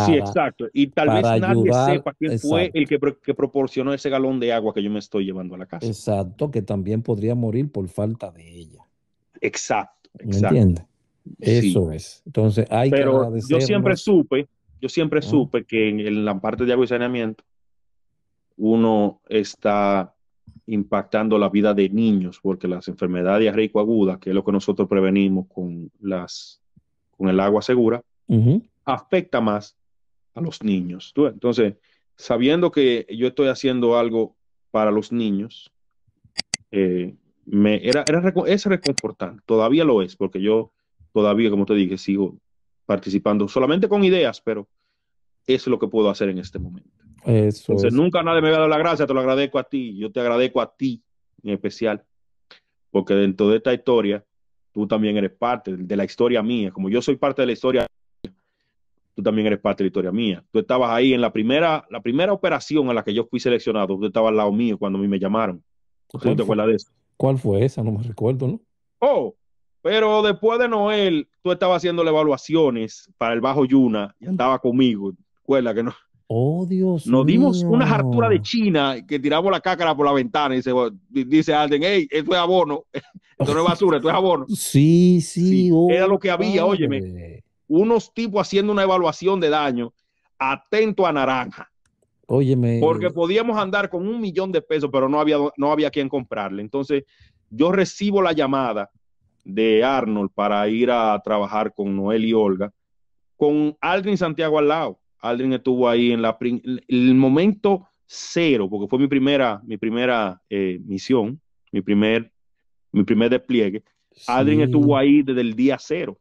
sí, exacto. Y tal vez nadie sepa quién fue el que, proporcionó ese galón de agua que yo me estoy llevando a la casa. Exacto, que también podría morir por falta de ella. Exacto, exacto. ¿Me Eso es. Entonces, hay Pero que Yo siempre supe, yo siempre supe que en, la parte de agua y saneamiento uno está impactando la vida de niños, porque las enfermedades rico-agudas, que es lo que nosotros prevenimos con, el agua segura, afecta más los niños. Entonces, sabiendo que yo estoy haciendo algo para los niños, eh, me, era, era, es reconfortante, todavía lo es, porque yo todavía, como te dije, sigo participando solamente con ideas, pero es lo que puedo hacer en este momento. Eso Entonces, nunca nadie me va dado la gracia, te lo agradezco a ti, yo te agradezco a ti en especial, porque dentro de esta historia, tú también eres parte de la historia mía, como yo soy parte de la historia tú también eres parte de la historia mía. Tú estabas ahí en la primera, la primera operación a la que yo fui seleccionado, tú estabas al lado mío cuando a mí me llamaron. ¿Tú de eso? ¿Cuál fue esa? No me recuerdo, ¿no? Oh, pero después de Noel, tú estabas haciendo evaluaciones para el Bajo Yuna y andaba conmigo. ¿Recuerdas que no. Oh, Dios Nos dimos una hartura de China que tiramos la cácara por la ventana y se, dice Alden, hey, esto es abono, esto no es basura, esto es abono. Sí, sí. era lo que había, óyeme unos tipos haciendo una evaluación de daño, atento a naranja. Óyeme. Porque podíamos andar con un millón de pesos, pero no había, no había quien comprarle. Entonces, yo recibo la llamada de Arnold para ir a trabajar con Noel y Olga, con Aldrin Santiago al lado. Aldrin estuvo ahí en la el momento cero, porque fue mi primera, mi primera eh, misión, mi primer, mi primer despliegue. Aldrin estuvo ahí desde el día cero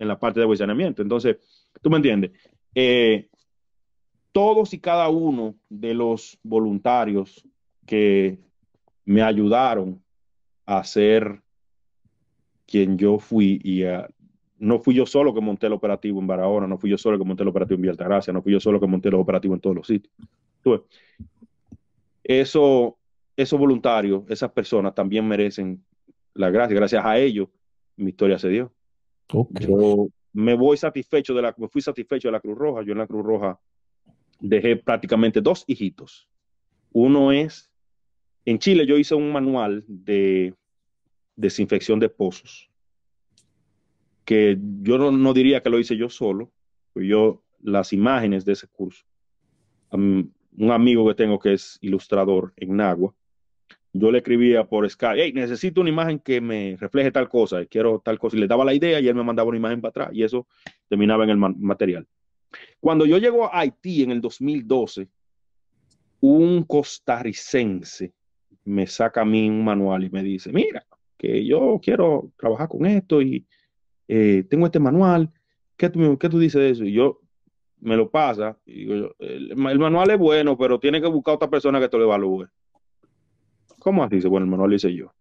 en la parte de avisanamiento. Entonces, tú me entiendes. Eh, todos y cada uno de los voluntarios que me ayudaron a ser quien yo fui y no fui yo solo que monté el operativo en Barahona, no fui yo solo que monté el operativo en Villa Gracia, no fui yo solo que monté el operativo en todos los sitios. eso, esos voluntarios, esas personas también merecen la gracia. Gracias a ellos, mi historia se dio. Yo me voy satisfecho de la, fui satisfecho de la Cruz Roja. Yo en la Cruz Roja dejé prácticamente dos hijitos. Uno es, en Chile yo hice un manual de desinfección de pozos, que yo no, diría que lo hice yo solo, pero yo las imágenes de ese curso. un amigo que tengo que es ilustrador en Nagua, yo le escribía por Skype, hey, necesito una imagen que me refleje tal cosa, quiero tal cosa, y le daba la idea y él me mandaba una imagen para atrás y eso terminaba en el material. Cuando yo llego a Haití en el 2012, un costarricense me saca a mí un manual y me dice, mira, que yo quiero trabajar con esto y eh, tengo este manual, ¿qué tú, qué tú dices de eso? Y yo me lo pasa, y el, manual es bueno, pero tiene que buscar otra persona que te lo evalúe. ¿Cómo así? Bueno, el lo hice yo.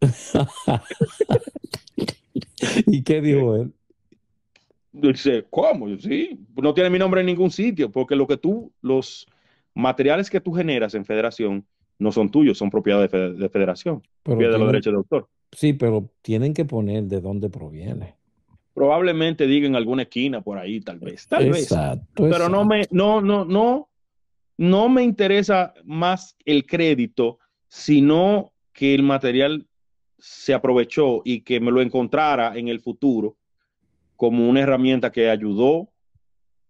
¿Y qué dijo él? Dice, ¿cómo? Sí, no tiene mi nombre en ningún sitio, porque lo que tú, los materiales que tú generas en federación no son tuyos, son propiedad de, federación, propiedad de los derechos de autor. Sí, pero tienen que poner de dónde proviene. Probablemente diga en alguna esquina por ahí, tal vez, tal vez. Pero no me, no, no, no, no me interesa más el crédito sino que el material se aprovechó y que me lo encontrara en el futuro como una herramienta que ayudó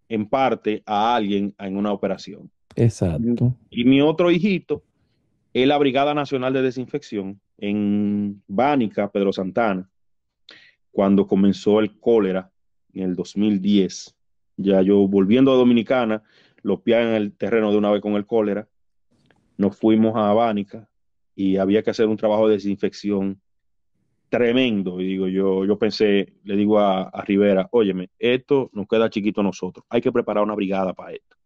en parte a alguien en una operación. Exacto. Y mi otro hijito es la Brigada Nacional de Desinfección en Bánica, Pedro Santana, cuando comenzó el cólera en el 2010. Ya yo volviendo a Dominicana, lo pía en el terreno de una vez con el cólera, nos fuimos a Bánica y había que hacer un trabajo de desinfección tremendo. Y digo, yo, yo pensé, le digo a, Rivera, óyeme, esto nos queda chiquito a nosotros, hay que preparar una brigada para esto.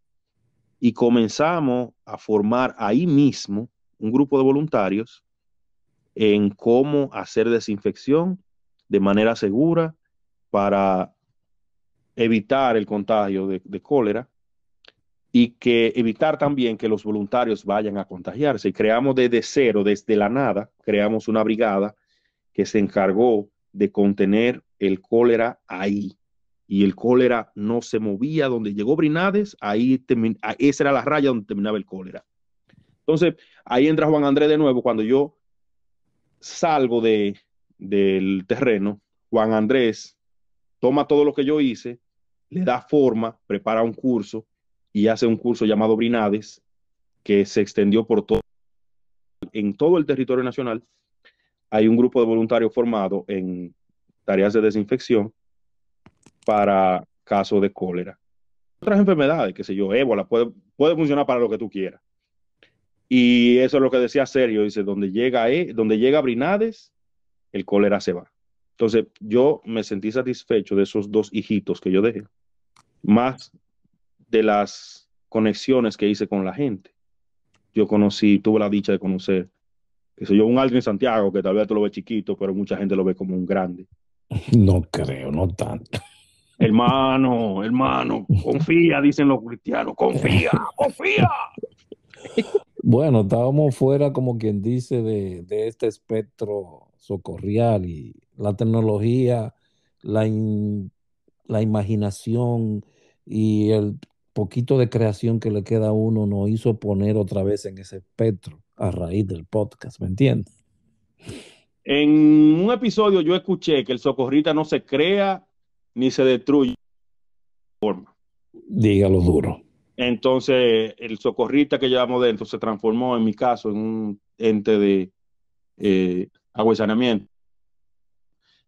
Y comenzamos a formar ahí mismo un grupo de voluntarios en cómo hacer desinfección de manera segura para evitar el contagio de cólera y que evitar también que los voluntarios vayan a contagiarse. Y creamos desde cero, desde la nada, creamos una brigada que se encargó de contener el cólera ahí. Y el cólera no se movía. Donde llegó Brinades, ahí ah, esa era la raya donde terminaba el cólera. Entonces, ahí entra Juan Andrés de nuevo. Cuando yo salgo de, del terreno, Juan Andrés toma todo lo que yo hice, le da forma, prepara un curso y hace un curso llamado Brinades, que se extendió por todo, en todo el territorio nacional. Hay un grupo de voluntarios formado en tareas de desinfección para casos de cólera. Otras enfermedades, qué sé yo, ébola, puede, puede funcionar para lo que tú quieras. Y eso es lo que decía Sergio, dice, donde llega, e, donde llega Brinades, el cólera se va. Entonces, yo me sentí satisfecho de esos dos hijitos que yo dejé, más de las conexiones que hice con la gente. Yo conocí, tuve la dicha de conocer, que soy yo, un alguien en Santiago, que tal vez tú lo ves chiquito, pero mucha gente lo ve como un grande. No creo, no tanto. Hermano, hermano, confía, dicen los cristianos, confía, confía. Bueno, estábamos fuera, como quien dice, de, este espectro socorrial y la tecnología, la imaginación y el poquito de creación que le queda a uno nos hizo poner otra vez en ese espectro a raíz del podcast, ¿me entiendes? En un episodio yo escuché que el socorrita no se crea ni se destruye. Forma. Dígalo duro. Entonces, el socorrita que llevamos dentro se transformó, en mi caso, en un ente de eh,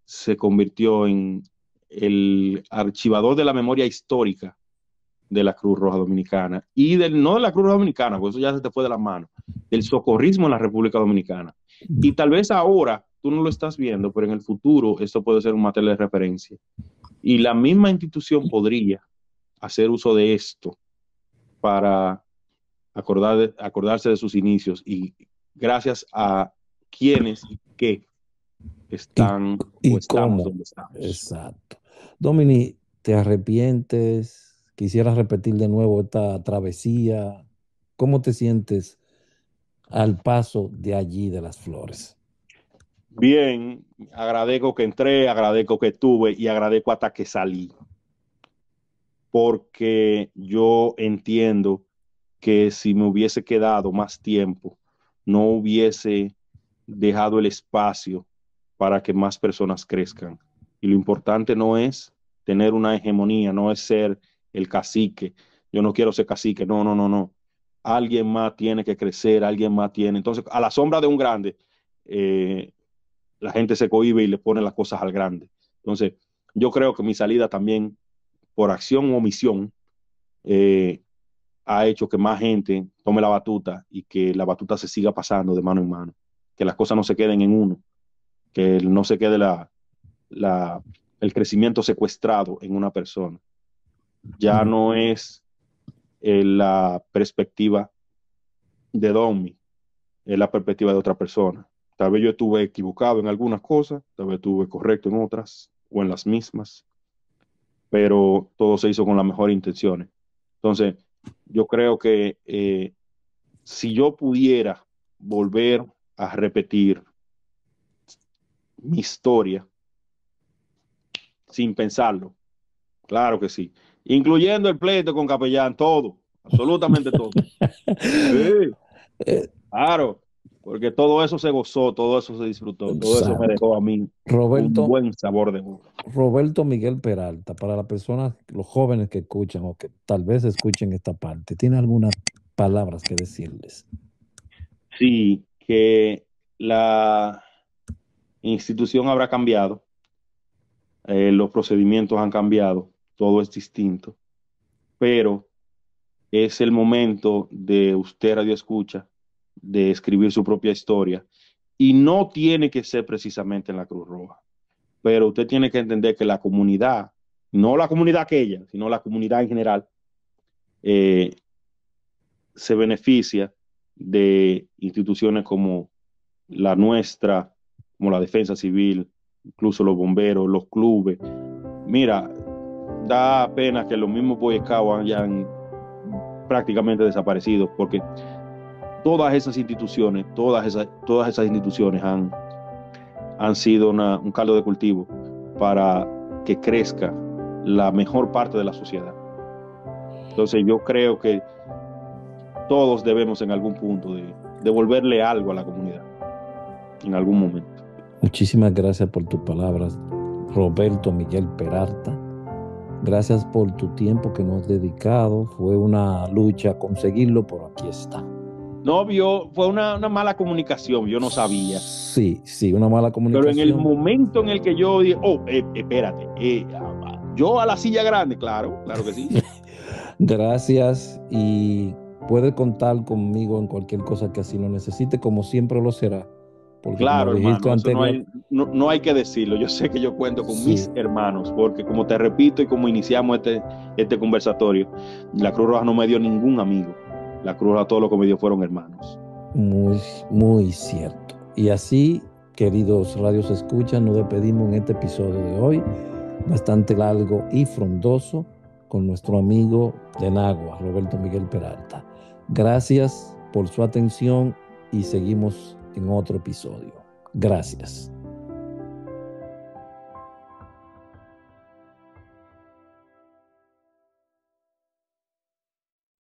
Se convirtió en el archivador de la memoria histórica de la Cruz Roja Dominicana y del, no de la Cruz Roja Dominicana, porque eso ya se te fue de la mano, del socorrismo en la República Dominicana. Y tal vez ahora tú no lo estás viendo, pero en el futuro esto puede ser un material de referencia. Y la misma institución podría hacer uso de esto para acordar, acordarse de sus inicios y gracias a quienes y qué están y, estamos cómo. Exacto. Domini, ¿te arrepientes Quisiera repetir de nuevo esta travesía. ¿Cómo te sientes al paso de allí de las flores? Bien, agradezco que entré, agradezco que estuve y agradezco hasta que salí. Porque yo entiendo que si me hubiese quedado más tiempo, no hubiese dejado el espacio para que más personas crezcan. Y lo importante no es tener una hegemonía, no es ser el cacique, yo no quiero ser cacique, no, no, no, no. Alguien más tiene que crecer, alguien más tiene. Entonces, a la sombra de un grande, eh, la gente se cohibe y le pone las cosas al grande. Entonces, yo creo que mi salida también, por acción o omisión, eh, ha hecho que más gente tome la batuta y que la batuta se siga pasando de mano en mano, que las cosas no se queden en uno, que no se quede la, el crecimiento secuestrado en una persona ya no es eh, la perspectiva de Domi, es la perspectiva de otra persona. Tal vez yo estuve equivocado en algunas cosas, tal vez estuve correcto en otras o en las mismas, pero todo se hizo con las mejores intenciones. Entonces, yo creo que eh, si yo pudiera volver a repetir mi historia sin pensarlo, claro que sí incluyendo el pleito con Capellán, todo, absolutamente todo. Sí, eh, claro, porque todo eso se gozó, todo eso se disfrutó, todo eso me dejó a mí un buen sabor de boca. Roberto Miguel Peralta, para las personas, los jóvenes que escuchan o que tal vez escuchen esta parte, ¿tiene algunas palabras que decirles? Sí, que la institución habrá cambiado, eh, los procedimientos han cambiado, todo es distinto, pero es el momento de usted radio escucha, de escribir su propia historia y no tiene que ser precisamente en la Cruz Roja, pero usted tiene que entender que la comunidad, no la comunidad aquella, sino la comunidad en general, eh, se beneficia de instituciones como la nuestra, como la defensa civil, incluso los bomberos, los clubes. Mira, da pena que los mismos Boy hayan prácticamente desaparecido, porque todas esas instituciones, todas esas, todas esas instituciones han, han sido un caldo de cultivo para que crezca la mejor parte de la sociedad. Entonces yo creo que todos debemos en algún punto de devolverle algo a la comunidad, en algún momento. Muchísimas gracias por tus palabras, Roberto Miguel Peralta Gracias por tu tiempo que nos has dedicado. Fue una lucha conseguirlo, pero aquí está. No, vio, fue una, mala comunicación, yo no sabía. Sí, sí, una mala comunicación. Pero en el momento en el que yo dije, oh, eh, espérate, eh, ah, yo a la silla grande, claro, claro que sí. Gracias y puede contar conmigo en cualquier cosa que así lo necesite, como siempre lo será claro, no, hay, que decirlo. Yo sé que yo cuento con mis hermanos, porque como te repito y como iniciamos este, este conversatorio, la Cruz Roja no me dio ningún amigo. La Cruz Roja, todo lo que me dio fueron hermanos. Muy, muy cierto. Y así, queridos radios escuchan, nos despedimos en este episodio de hoy, bastante largo y frondoso, con nuestro amigo de Nagua, Roberto Miguel Peralta. Gracias por su atención y seguimos en otro episodio. Gracias.